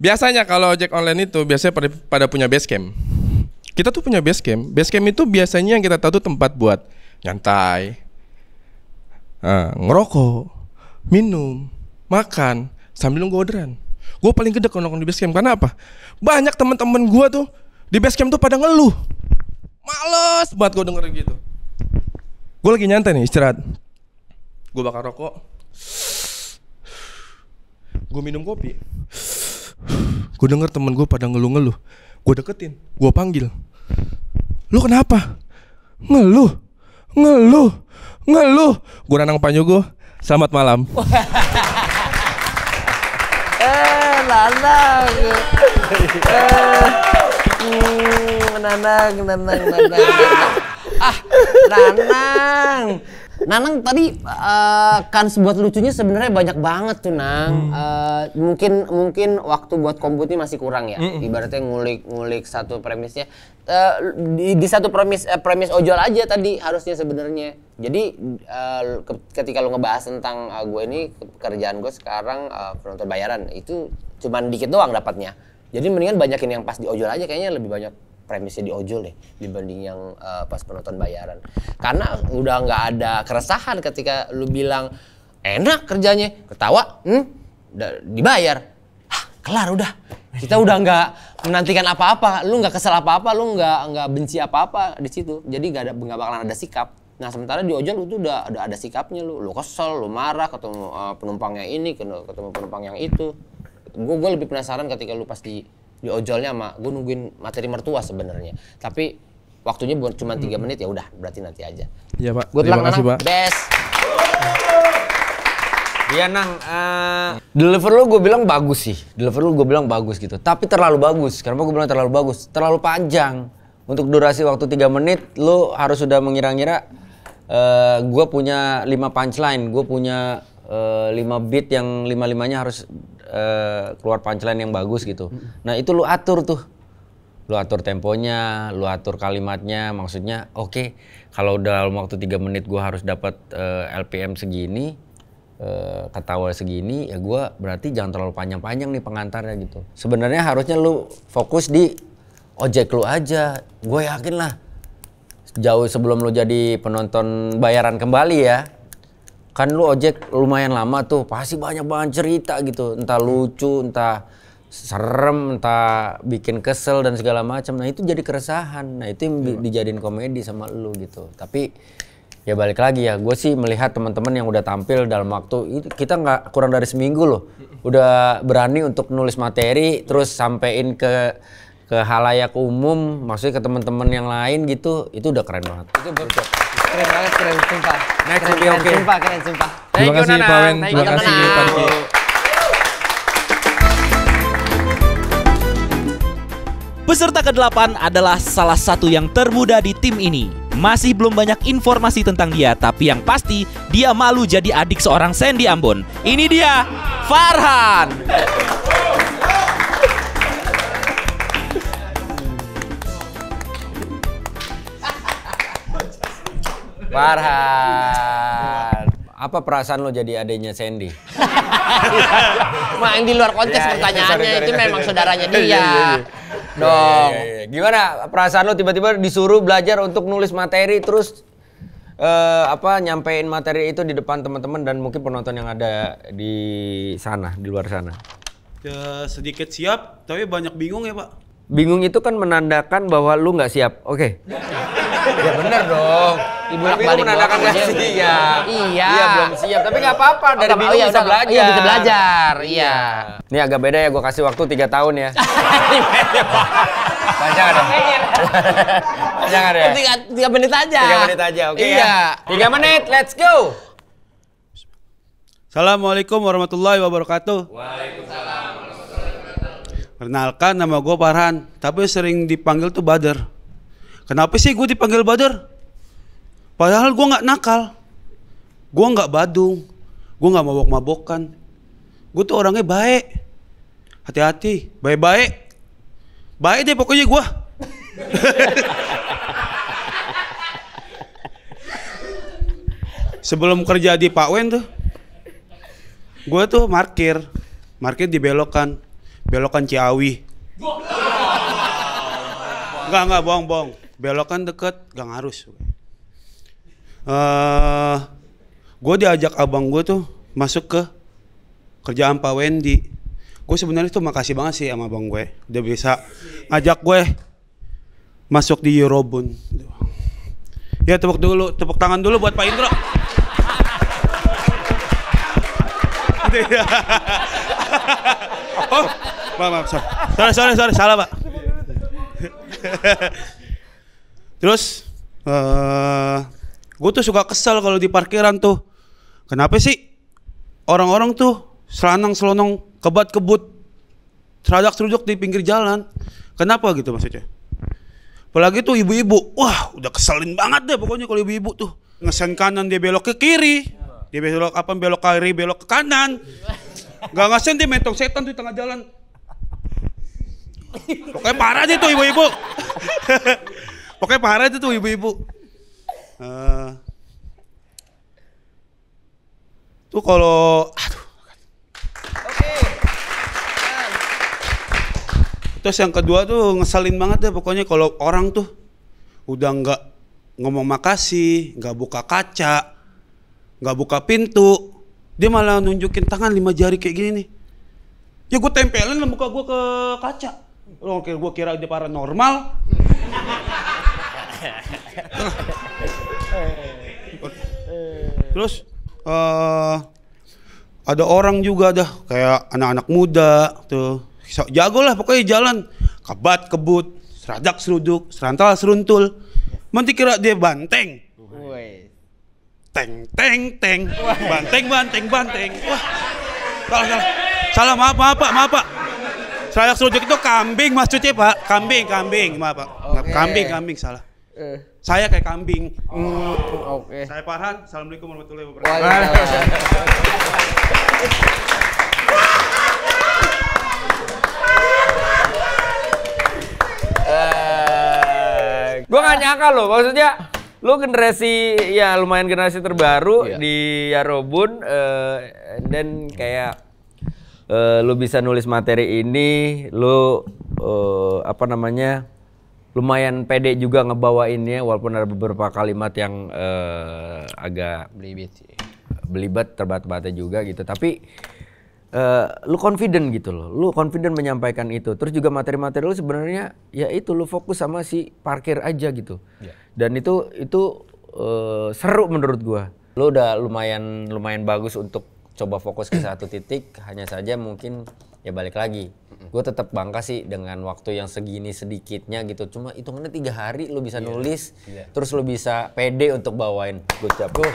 biasanya kalau ojek online itu biasanya pada, pada punya base camp kita tuh punya base camp base camp itu biasanya yang kita tahu tuh tempat buat nyantai uh, ngerokok minum makan sambil nunggu orderan Gue paling gede kalau nongkrong di camp karena apa? Banyak teman-teman gue tuh di camp tuh pada ngeluh. Males banget gue denger gitu. Gue lagi nyantai nih istirahat. Gue bakar rokok. Gue minum kopi. Gue denger temen gue pada ngeluh-ngeluh. Gue deketin, gue panggil. Lu kenapa? Ngeluh, ngeluh, ngeluh. Gue nanang panju gue. Selamat malam. nanang eh, hmm, nanang nanang nanang ah nanang Nanang tadi uh, kan sebuat lucunya sebenarnya banyak banget tuh Nang. Hmm. Uh, mungkin mungkin waktu buat komput masih kurang ya. Hmm. Ibaratnya ngulik-ngulik satu premisnya. Uh, di, di satu premis uh, premis ojol aja tadi harusnya sebenarnya. Jadi uh, ketika lo ngebahas tentang uh, gue ini kerjaan gue sekarang uh, penonton bayaran itu cuman dikit doang dapatnya. Jadi mendingan banyakin yang pas di ojol aja kayaknya lebih banyak premisnya di ojol deh dibanding yang uh, pas penonton bayaran. Karena udah nggak ada keresahan ketika lu bilang enak kerjanya, ketawa, hmm, dibayar. Hah, kelar udah. Kita udah nggak menantikan apa-apa, lu nggak kesel apa-apa, lu nggak nggak benci apa-apa di situ. Jadi nggak ada nggak bakalan ada sikap. Nah sementara di ojol itu udah, udah ada sikapnya lu, lu kesel, lu marah ketemu uh, penumpang yang ini, ketemu penumpang yang itu gue gue lebih penasaran ketika lu pas di di ojolnya sama gue nungguin materi mertua sebenarnya tapi waktunya cuma tiga hmm. menit ya udah berarti nanti aja ya pak gue terima kasih pak best Iya Nang, uh, deliver lu gue bilang bagus sih. Deliver lu gue bilang bagus gitu. Tapi terlalu bagus. Kenapa gue bilang terlalu bagus? Terlalu panjang. Untuk durasi waktu tiga menit, lu harus sudah mengira-ngira uh, eh, gue punya lima punchline, gue punya uh, beat yang lima-limanya harus Eh, keluar pancelan yang bagus gitu. Nah, itu lu atur tuh. Lu atur temponya, lu atur kalimatnya, maksudnya oke, okay, kalau dalam waktu tiga menit gua harus dapat uh, eh, LPM segini, uh, ketawa segini, ya gua berarti jangan terlalu panjang-panjang nih pengantarnya gitu. Sebenarnya harusnya lu fokus di ojek lu aja. Gue yakin lah jauh sebelum lu jadi penonton bayaran kembali ya kan lu ojek lumayan lama tuh pasti banyak banget cerita gitu entah lucu entah serem entah bikin kesel dan segala macam nah itu jadi keresahan nah itu yang iya. dijadiin komedi sama lu gitu tapi ya balik lagi ya gue sih melihat teman-teman yang udah tampil dalam waktu itu kita nggak kurang dari seminggu loh udah berani untuk nulis materi terus sampein ke ke halayak umum maksudnya ke teman-teman yang lain gitu itu udah keren banget itu keren banget keren sumpah next keren, lebih okay. sumpah keren sumpah terima kasih Pak Wen terima kasih Pak Diki Peserta ke-8 adalah salah satu yang termuda di tim ini. Masih belum banyak informasi tentang dia, tapi yang pasti dia malu jadi adik seorang Sandy Ambon. Ini dia, Farhan. Farhan. Apa perasaan lo jadi adanya Sandy? yang di luar kontes ya, iya, pertanyaannya ya, itu memang saudaranya iya, dia. Ya, ya, ya. Dong. Ya, ya, ya. Gimana perasaan lo tiba-tiba disuruh belajar untuk nulis materi terus uh, apa nyampein materi itu di depan teman-teman dan mungkin penonton yang ada di sana, di luar sana? Ya, sedikit siap, tapi banyak bingung ya, Pak. Bingung itu kan menandakan bahwa lu nggak siap. Oke. Okay. ya bener dong. Ibu Tapi itu menandakan gak siap. Iya. Iya belum siap. Tapi nggak apa-apa. Dari oh, iya, bisa belajar. Iya bisa belajar. Iya. iya. Ini agak beda ya. Gue kasih waktu tiga tahun ya. Panjang ada. Panjang ada. Ya? Oh, tiga, menit aja. Tiga menit aja. Oke. Okay, ya. iya. Ya. Tiga menit. Let's go. Assalamualaikum warahmatullahi wabarakatuh. Waalaikumsalam. Perkenalkan nama gue Farhan, tapi sering dipanggil tuh Badar. Kenapa sih gue dipanggil Badar? Padahal gue nggak nakal, gue nggak badung, gue nggak mabok-mabokan, gue tuh orangnya baik, hati-hati, baik-baik, baik deh pokoknya gue. Sebelum kerja di Pak Wen tuh, gue tuh markir, markir di belokan, belokan Ciawi. Enggak, enggak, bohong, bohong belokan deket Gang Arus. Uh, eh, gue diajak abang gue tuh masuk ke kerjaan Pak Wendy. Gue sebenarnya tuh makasih banget sih sama abang gue. Ya. Udah bisa ngajak gue ya masuk di Eurobun. Ya tepuk dulu, tepuk tangan dulu buat Pak Indro. oh, maaf, maaf, sorry. Sorry, sorry, sorry, salah, Pak. Terus uh, eh, gue tuh suka kesel kalau di parkiran tuh. Kenapa sih orang-orang tuh selanang selonong kebat kebut seradak seruduk di pinggir jalan? Kenapa gitu maksudnya? Apalagi tuh ibu-ibu, wah udah keselin banget deh pokoknya kalau ibu-ibu tuh ngesen kanan dia belok ke kiri, dia belok apa belok ke kiri belok ke kanan, nggak ngesen dia mentong setan tuh di tengah jalan. Pokoknya parah deh tuh ibu-ibu. Pokoknya parah itu tuh ibu-ibu. Uh, tuh kalau aduh. Okay. Terus yang kedua tuh ngeselin banget deh pokoknya kalau orang tuh udah nggak ngomong makasih, nggak buka kaca, nggak buka pintu, dia malah nunjukin tangan lima jari kayak gini nih. Ya gue tempelin lah muka gue ke kaca. Oke, kira gue kira dia paranormal. Terus uh, ada orang juga dah kayak anak-anak muda tuh jago lah pokoknya jalan kebat kebut seradak seruduk serantal seruntul nanti kira dia banteng teng teng teng banteng banteng banteng wah salah salah salah maaf maaf pak maaf pak seradak seruduk itu kambing maksudnya pak kambing kambing maaf pak okay. kambing kambing salah Eh. Saya kayak kambing. Oh. Oke. Okay. Saya Farhan. Assalamualaikum warahmatullahi wabarakatuh. uh, gue gak nyangka loh, maksudnya lu generasi ya lumayan generasi terbaru iya. di Yarobun uh, dan kayak uh, lu bisa nulis materi ini, lu uh, apa namanya lumayan pede juga ngebawainnya walaupun ada beberapa kalimat yang uh, agak belibet belibet terbat-batnya juga gitu tapi Uh, lu confident gitu loh, lu confident menyampaikan itu. Terus juga materi-materi lu sebenarnya ya itu lu fokus sama si parkir aja gitu. Yeah. Dan itu itu uh, seru menurut gua. Lu udah lumayan lumayan bagus untuk coba fokus ke satu titik. Hanya saja mungkin ya balik lagi gue tetap bangga sih dengan waktu yang segini sedikitnya gitu cuma itu mana tiga hari lo bisa iya, nulis yeah. terus lo bisa pede untuk bawain Gue gue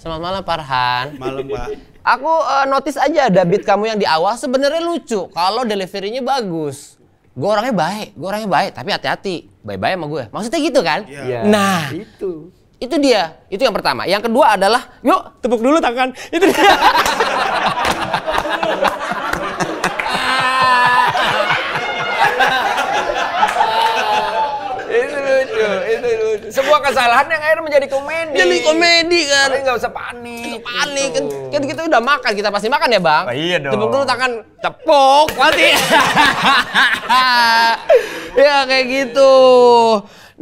Selamat malam Farhan. Malam Pak. Aku uh, notice aja ada beat kamu yang di awal sebenarnya lucu kalau deliverynya bagus. Gue orangnya baik, gue orangnya baik, tapi hati-hati. Baik-baik sama gue. Maksudnya gitu kan? Yeah. Nah, itu itu dia. Itu yang pertama. Yang kedua adalah, yuk tepuk dulu tangan. Itu dia. Sebuah kesalahan yang akhirnya menjadi komedi. Jadi komedi kan. Tapi nggak usah panik. Gak panik. Gitu. Kan? kan, kita udah makan, kita pasti makan ya bang. Oh, iya dong. Tepuk dulu tangan, tepuk, mati. ya kayak gitu.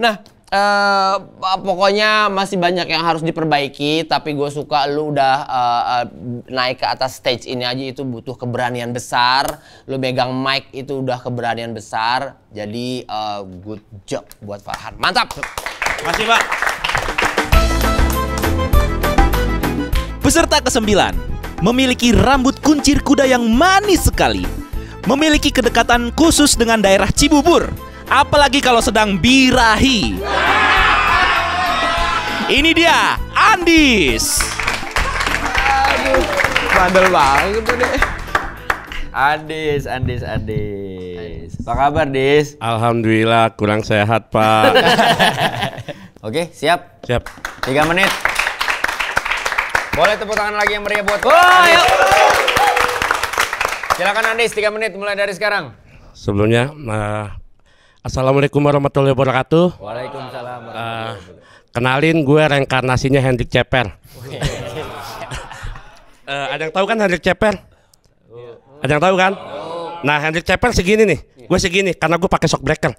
Nah, Uh, pokoknya masih banyak yang harus diperbaiki tapi gue suka lu udah uh, uh, naik ke atas stage ini aja itu butuh keberanian besar lu megang mic itu udah keberanian besar jadi uh, good job buat Farhan mantap masih pak peserta ke kesembilan memiliki rambut kuncir kuda yang manis sekali memiliki kedekatan khusus dengan daerah Cibubur Apalagi kalau sedang birahi. Ini dia, Andis. Aduh, bandel banget deh. Andis, Andis, Andis. Apa kabar, Dis? Alhamdulillah, kurang sehat, Pak. Oke, siap? Siap. Tiga menit. Boleh tepuk tangan lagi yang meriah buat. Oh, yuk. Silakan Andis, tiga menit mulai dari sekarang. Sebelumnya, uh, Assalamualaikum warahmatullahi wabarakatuh. Waalaikumsalam. Uh, kenalin gue reinkarnasinya Hendrik Ceper. uh, ada yang tahu kan Hendrik Ceper? Oh. Ada yang tahu kan? Oh. Nah Hendrik Ceper segini nih, gue segini karena gue pakai shock breaker.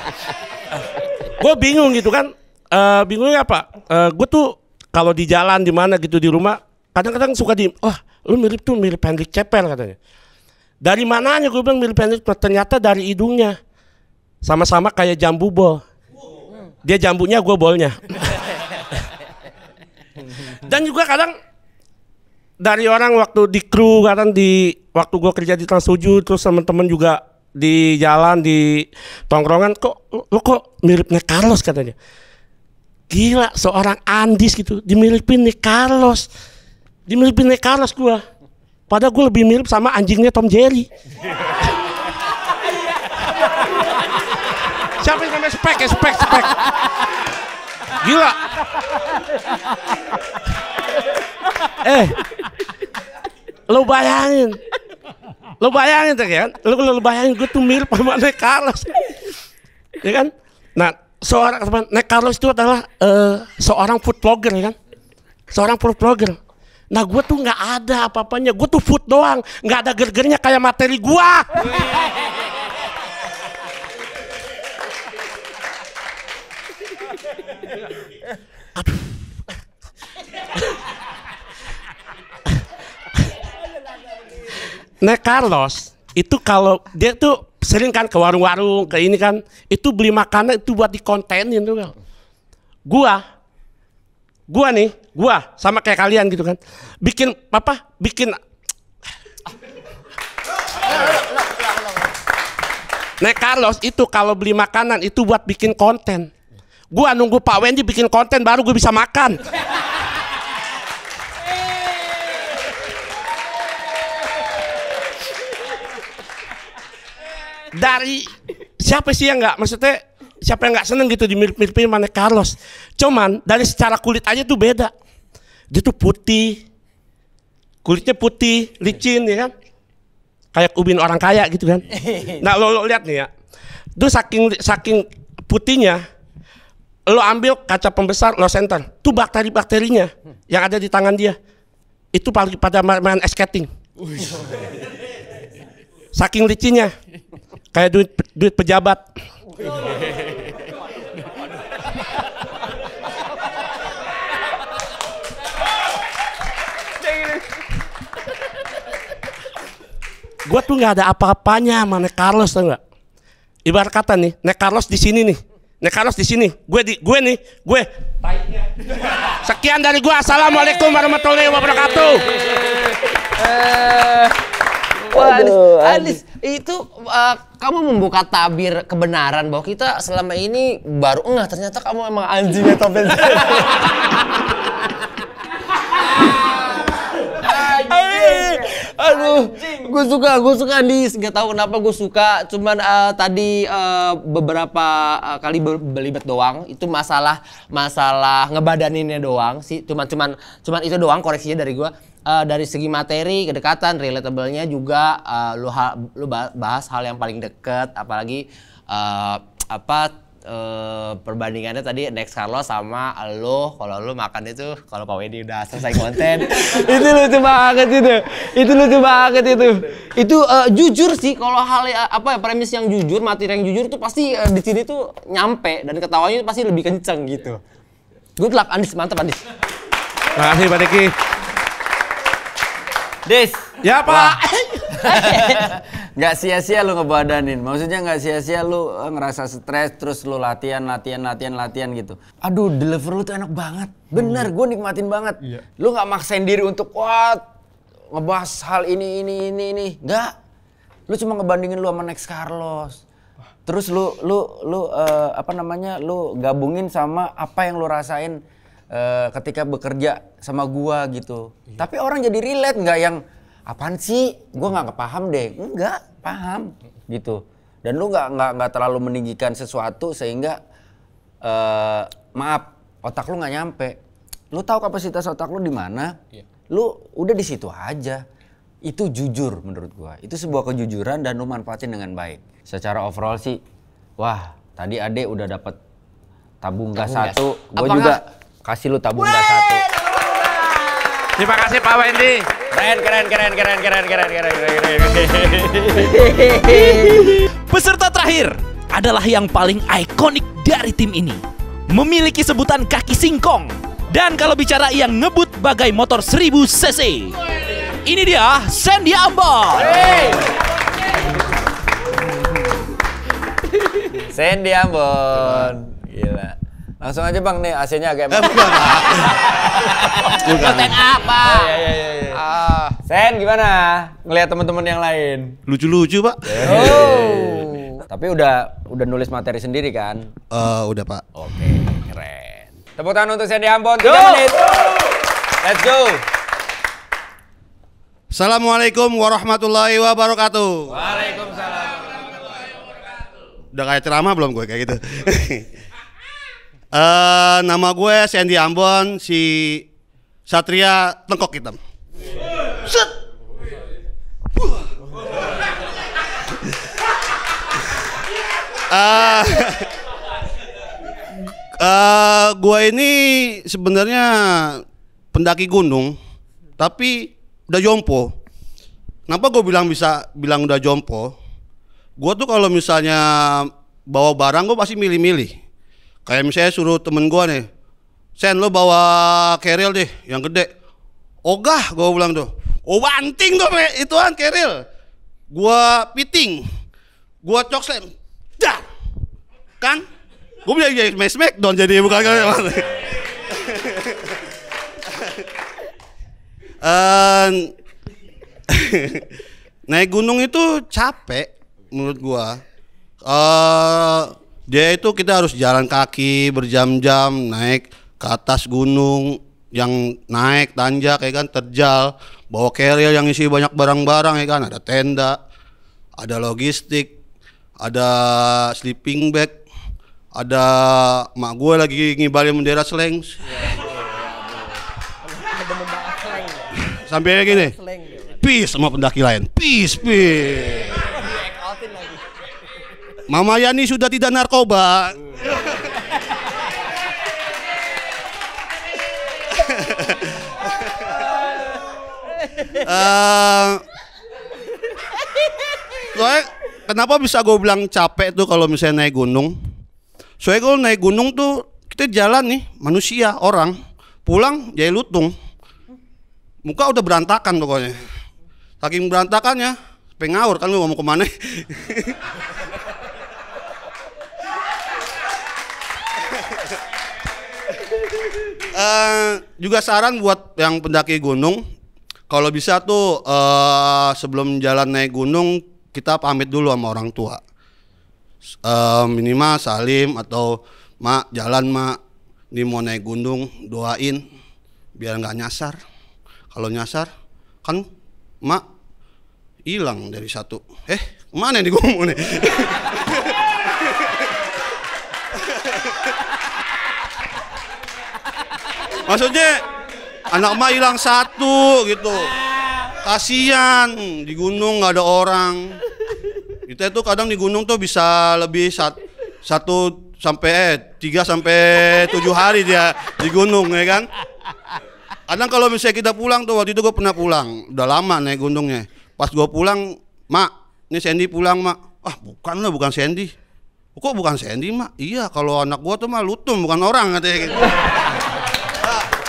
gue bingung gitu kan, uh, bingungnya apa? Uh, gue tuh kalau di jalan di mana gitu di rumah, kadang-kadang suka di, wah oh, lu mirip tuh mirip Hendrik Ceper katanya. Dari mananya gue bilang mirip Hendrik Ternyata dari hidungnya. Sama-sama kayak jambu bol. Dia jambunya, gue bolnya. Dan juga kadang dari orang waktu di kru kadang di waktu gue kerja di Trans 7 terus temen-temen juga di jalan di tongkrongan kok lo kok miripnya Carlos katanya gila seorang Andis gitu dimiripin nih Carlos dimiripin nih Carlos gue Padahal gue lebih mirip sama anjingnya Tom Jerry. Siapa yang namanya spek ya spek spek. Gila. eh, lo bayangin, lo bayangin tuh ya kan, lo lo bayangin gue tuh mirip sama Nek Carlos, ya kan? Nah, seorang teman Nek Carlos itu adalah uh, seorang food blogger ya kan, seorang food blogger Nah gue tuh nggak ada apa-apanya, gue tuh food doang, nggak ada gergernya kayak materi gue. nah Carlos itu kalau dia tuh sering kan ke warung-warung ke ini kan itu beli makanan itu buat dikontenin tuh gua gua nih gua sama kayak kalian gitu kan. Bikin apa? Bikin Nek Carlos itu kalau beli makanan itu buat bikin konten. Gua nunggu Pak Wendy bikin konten baru gue bisa makan. Dari siapa sih yang nggak maksudnya siapa yang nggak seneng gitu mirip-mirip mana Carlos. Cuman dari secara kulit aja tuh beda dia tuh putih kulitnya putih licin ya kan kayak ubin orang kaya gitu kan nah lo, lo lihat nih ya tuh saking saking putihnya lo ambil kaca pembesar lo senter tuh bakteri bakterinya yang ada di tangan dia itu paling pada main ice skating saking licinnya kayak duit duit pejabat gue tuh nggak ada apa-apanya sama Nek Carlos tau gak? Ibarat kata nih, Nek Carlos di sini nih. Nek Carlos di sini, gue di gue nih, gue. Sekian dari gue. Assalamualaikum warahmatullahi wabarakatuh. Eh, Wah, Anis, Anis, itu uh, kamu membuka tabir kebenaran bahwa kita selama ini baru enggak ternyata kamu emang anjingnya topeng. Aduh, gue suka, gue suka Andis. Gak tau kenapa gue suka. Cuman uh, tadi uh, beberapa uh, kali belibet berlibat doang. Itu masalah masalah ngebadaninnya doang sih. Cuman cuman cuman itu doang koreksinya dari gue. Uh, dari segi materi, kedekatan, relatable-nya juga uh, lu, ha lu bahas hal yang paling deket, apalagi uh, apa uh, perbandingannya tadi Next Carlo sama lo kalau lo makan itu kalau Pak Wendy udah selesai konten itu lucu banget itu itu lucu banget itu itu uh, jujur sih kalau hal ya, apa ya premis yang jujur materi yang jujur tuh pasti uh, di sini tuh nyampe dan ketawanya pasti lebih kenceng gitu good luck Andis mantap Andis makasih Pak Diki Des ya Pak nggak sia-sia lu ngebadanin maksudnya nggak sia-sia lu eh, ngerasa stres terus lu latihan latihan latihan latihan gitu aduh deliver lu tuh enak banget bener hmm. gue nikmatin banget yeah. lu nggak maksain diri untuk kuat ngebahas hal ini ini ini ini nggak lu cuma ngebandingin lu sama Next Carlos terus lu lu lu uh, apa namanya lu gabungin sama apa yang lu rasain uh, ketika bekerja sama gua gitu yeah. tapi orang jadi relate nggak yang apaan sih? Gue nggak paham deh. Enggak, paham gitu. Dan lu nggak nggak nggak terlalu meninggikan sesuatu sehingga uh, maaf otak lu nggak nyampe. Lu tahu kapasitas otak lu di mana? Yeah. Lu udah di situ aja. Itu jujur menurut gue. Itu sebuah kejujuran dan lu manfaatin dengan baik. Secara overall sih, wah tadi Ade udah dapat tabung gas satu, gue juga kasih lu tabung gas satu. Terima kasih Pak Wendy. Keren, keren, keren, keren, keren, keren, keren, keren, Peserta terakhir adalah yang paling ikonik dari tim ini. Memiliki sebutan kaki singkong. Dan kalau bicara yang ngebut bagai motor 1000 cc. Ini dia Sandy Ambon. Sandy Ambon. Gila. Langsung aja bang nih AC-nya agak emang. Bukan. Bukan. apa? Oh, iya, iya, iya. iya. Ah. Sen gimana? Ngeliat teman-teman yang lain? Lucu-lucu pak. Oh. Tapi udah udah nulis materi sendiri kan? Eh uh, udah pak. Oke okay, keren. Tepuk tangan untuk Sandy Ambon. Tiga menit. Let's go. Assalamualaikum warahmatullahi wabarakatuh. Waalaikumsalam warahmatullahi wabarakatuh. Udah kayak ceramah belum gue kayak gitu? Uh, nama gue Sandy Ambon, si Satria Tengkok Hitam. Set. Uh, eh, uh, eh, gue ini sebenarnya pendaki gunung, tapi udah jompo. Kenapa gue bilang bisa bilang udah jompo? Gue tuh kalau misalnya bawa barang gue pasti milih-milih Kayak misalnya suruh temen gua nih, Sen lo bawa keril deh yang gede. Ogah gua bilang tuh. Oh banting tuh itu kan keril. Gua piting. Gua cok slam. Dah. Kan? Gua bilang jadi smash don jadi bukan kan. um, naik gunung itu capek menurut gua. Uh, dia itu kita harus jalan kaki berjam-jam naik ke atas gunung yang naik tanjak ya kan terjal bawa carrier yang isi banyak barang-barang ya kan ada tenda ada logistik ada sleeping bag ada mak gue lagi ngibarin bendera seleng sampai gini peace sama pendaki lain peace peace Mama Yani sudah tidak narkoba. uh, soalnya kenapa bisa gue bilang capek tuh kalau misalnya naik gunung? Soalnya kalau naik gunung tuh kita jalan nih manusia orang pulang jadi lutung muka udah berantakan pokoknya saking berantakannya pengaur kan lu mau kemana uh, juga saran buat yang pendaki gunung, kalau bisa tuh uh, sebelum jalan naik gunung kita pamit dulu sama orang tua. Uh, minimal salim atau mak jalan mak ini mau naik gunung doain biar nggak nyasar. Kalau nyasar kan mak hilang dari satu. Eh kemana nih gue mau nih? maksudnya anak emak hilang satu gitu kasihan di gunung nggak ada orang kita itu kadang di gunung tuh bisa lebih sat, satu sampai eh, tiga sampai tujuh hari dia di gunung ya kan kadang kalau misalnya kita pulang tuh waktu itu gue pernah pulang udah lama naik gunungnya pas gue pulang mak ini Sandy pulang mak ah bukan lah bukan Sandy kok bukan Sandy mak iya kalau anak gue tuh mah lutung bukan orang katanya gitu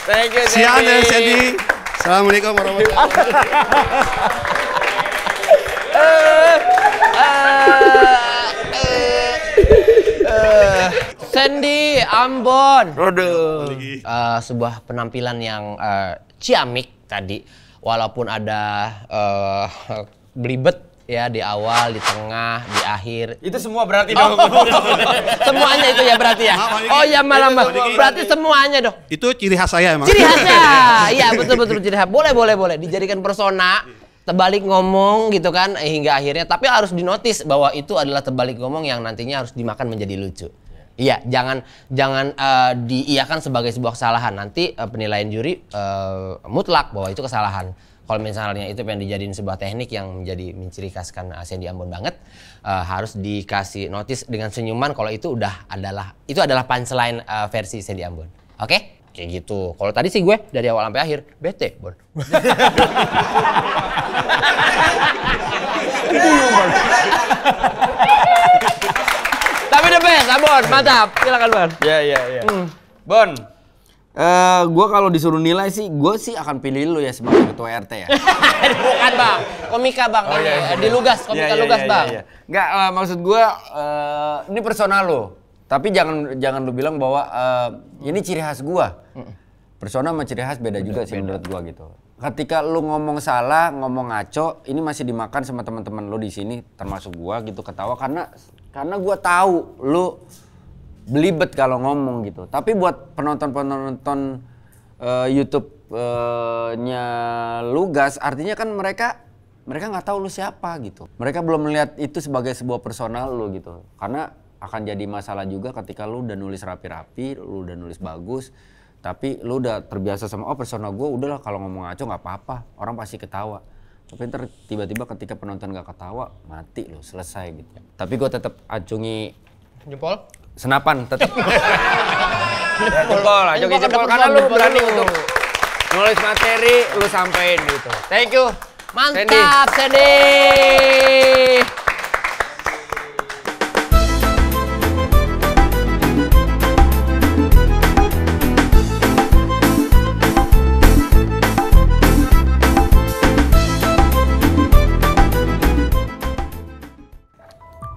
Thank you, Sian Sandy. Assalamualaikum warahmatullahi wabarakatuh. Sandy Ambon. Aduh. Uh, sebuah penampilan yang uh, ciamik tadi. Walaupun ada uh, belibet ya di awal, di tengah, di akhir. Itu semua berarti oh. dong. Oh, semuanya itu ya berarti ya. Oh ya malam berarti semuanya dong. Itu ciri khas saya emang. Ciri khasnya, iya betul betul ciri khas. Boleh boleh boleh dijadikan persona tebalik ngomong gitu kan eh, hingga akhirnya tapi harus dinotis bahwa itu adalah tebalik ngomong yang nantinya harus dimakan menjadi lucu. Iya, jangan jangan uh, eh, diiakan sebagai sebuah kesalahan. Nanti uh, penilaian juri uh, mutlak bahwa itu kesalahan kalau misalnya itu pengen dijadiin sebuah teknik yang menjadi mencirikaskan khaskan Sandy Ambon banget uh, harus dikasih notice dengan senyuman kalau itu udah adalah itu adalah punchline uh, versi Sandy Ambon. Oke? Okay? Kayak gitu. Kalau tadi sih gue dari awal sampai akhir bete, Bon. Tapi the best, bon, Mantap. Silakan, Bon. Iya, iya, iya. Hmm. Bon, Uh, eh, gue kalau disuruh nilai sih, gue sih akan pilih lu ya sebagai ketua RT ya. Bukan bang, komika bang, oh, iya, iya. Eh, iya. lugas, komika iya, iya, lugas iya, iya, bang. Iya, iya. Nggak, uh, maksud gue uh, ini personal lo, tapi jangan jangan lu bilang bahwa uh, ini ciri khas gue. personal sama ciri khas beda, beda juga sih beda. menurut gue gitu. Ketika lu ngomong salah, ngomong ngaco, ini masih dimakan sama teman-teman lu di sini, termasuk gue gitu ketawa karena karena gue tahu lu belibet kalau ngomong gitu. Tapi buat penonton-penonton uh, eh, YouTube-nya eh, Lugas, artinya kan mereka mereka nggak tahu lu siapa gitu. Mereka belum melihat itu sebagai sebuah personal lu gitu. Karena akan jadi masalah juga ketika lu udah nulis rapi-rapi, lu udah nulis bagus, tapi lu udah terbiasa sama oh personal gue udahlah kalau ngomong ngaco nggak apa-apa, orang pasti ketawa. Tapi ntar tiba-tiba ketika penonton gak ketawa, mati lo selesai gitu. Tapi gue tetap acungi jempol senapan tetap ya, jempol lah jempol karena lu berani untuk nulis materi lu sampein gitu thank you mantap Sandy.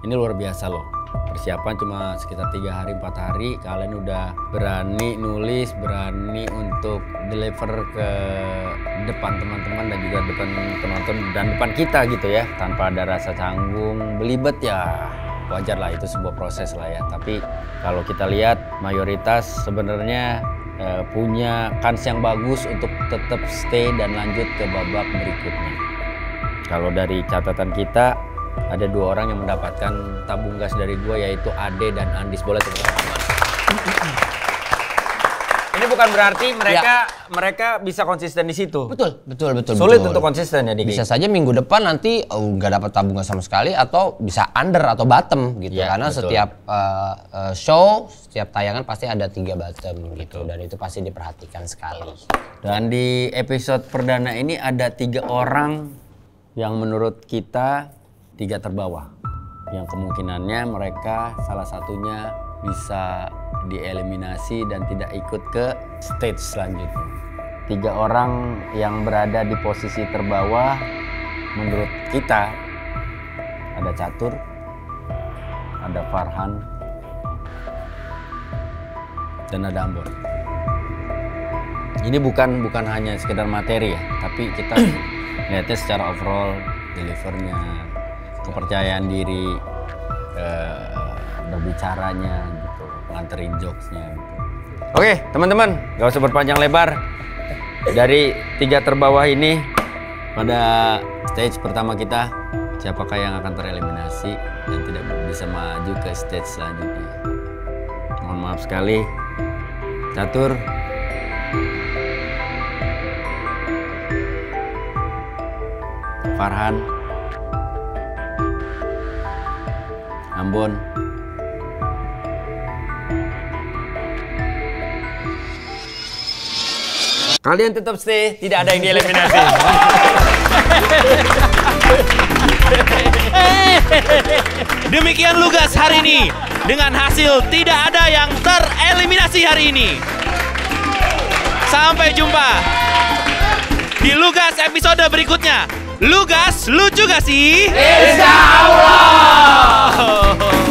Ini luar biasa loh persiapan cuma sekitar tiga hari empat hari kalian udah berani nulis berani untuk deliver ke depan teman-teman dan juga depan penonton dan depan kita gitu ya tanpa ada rasa canggung belibet ya wajar lah itu sebuah proses lah ya tapi kalau kita lihat mayoritas sebenarnya e, punya kans yang bagus untuk tetap stay dan lanjut ke babak berikutnya kalau dari catatan kita ada dua orang yang mendapatkan tabung gas dari gua yaitu Ade dan Andis. Boleh tepuk tangan. Ini bukan berarti ya. mereka ya. mereka bisa konsisten di situ. Betul, betul, betul. Sulit betul. untuk konsisten ya, Dik. Bisa saja minggu depan nanti oh, nggak oh, dapat tabung gas sama sekali atau bisa under atau bottom gitu. Ya, Karena betul. setiap uh, uh, show, setiap tayangan pasti ada tiga bottom gitu dan itu pasti diperhatikan sekali. Dan di episode perdana ini ada tiga orang yang menurut kita tiga terbawah yang kemungkinannya mereka salah satunya bisa dieliminasi dan tidak ikut ke stage selanjutnya. Tiga orang yang berada di posisi terbawah menurut kita ada Catur, ada Farhan, dan ada Ambon. Ini bukan bukan hanya sekedar materi ya, tapi kita lihatnya secara overall delivernya, kepercayaan diri uh, berbicaranya gitu nganterin jokesnya gitu. oke teman-teman gak usah berpanjang lebar dari tiga terbawah ini pada stage pertama kita siapakah yang akan tereliminasi dan tidak bisa maju ke stage selanjutnya mohon maaf sekali catur Farhan Ambon. Kalian tetap stay, tidak ada yang dieliminasi. Demikian lugas hari ini dengan hasil tidak ada yang tereliminasi hari ini. Sampai jumpa di Lugas episode berikutnya. Lugas lucu gak sih? Insya Allah.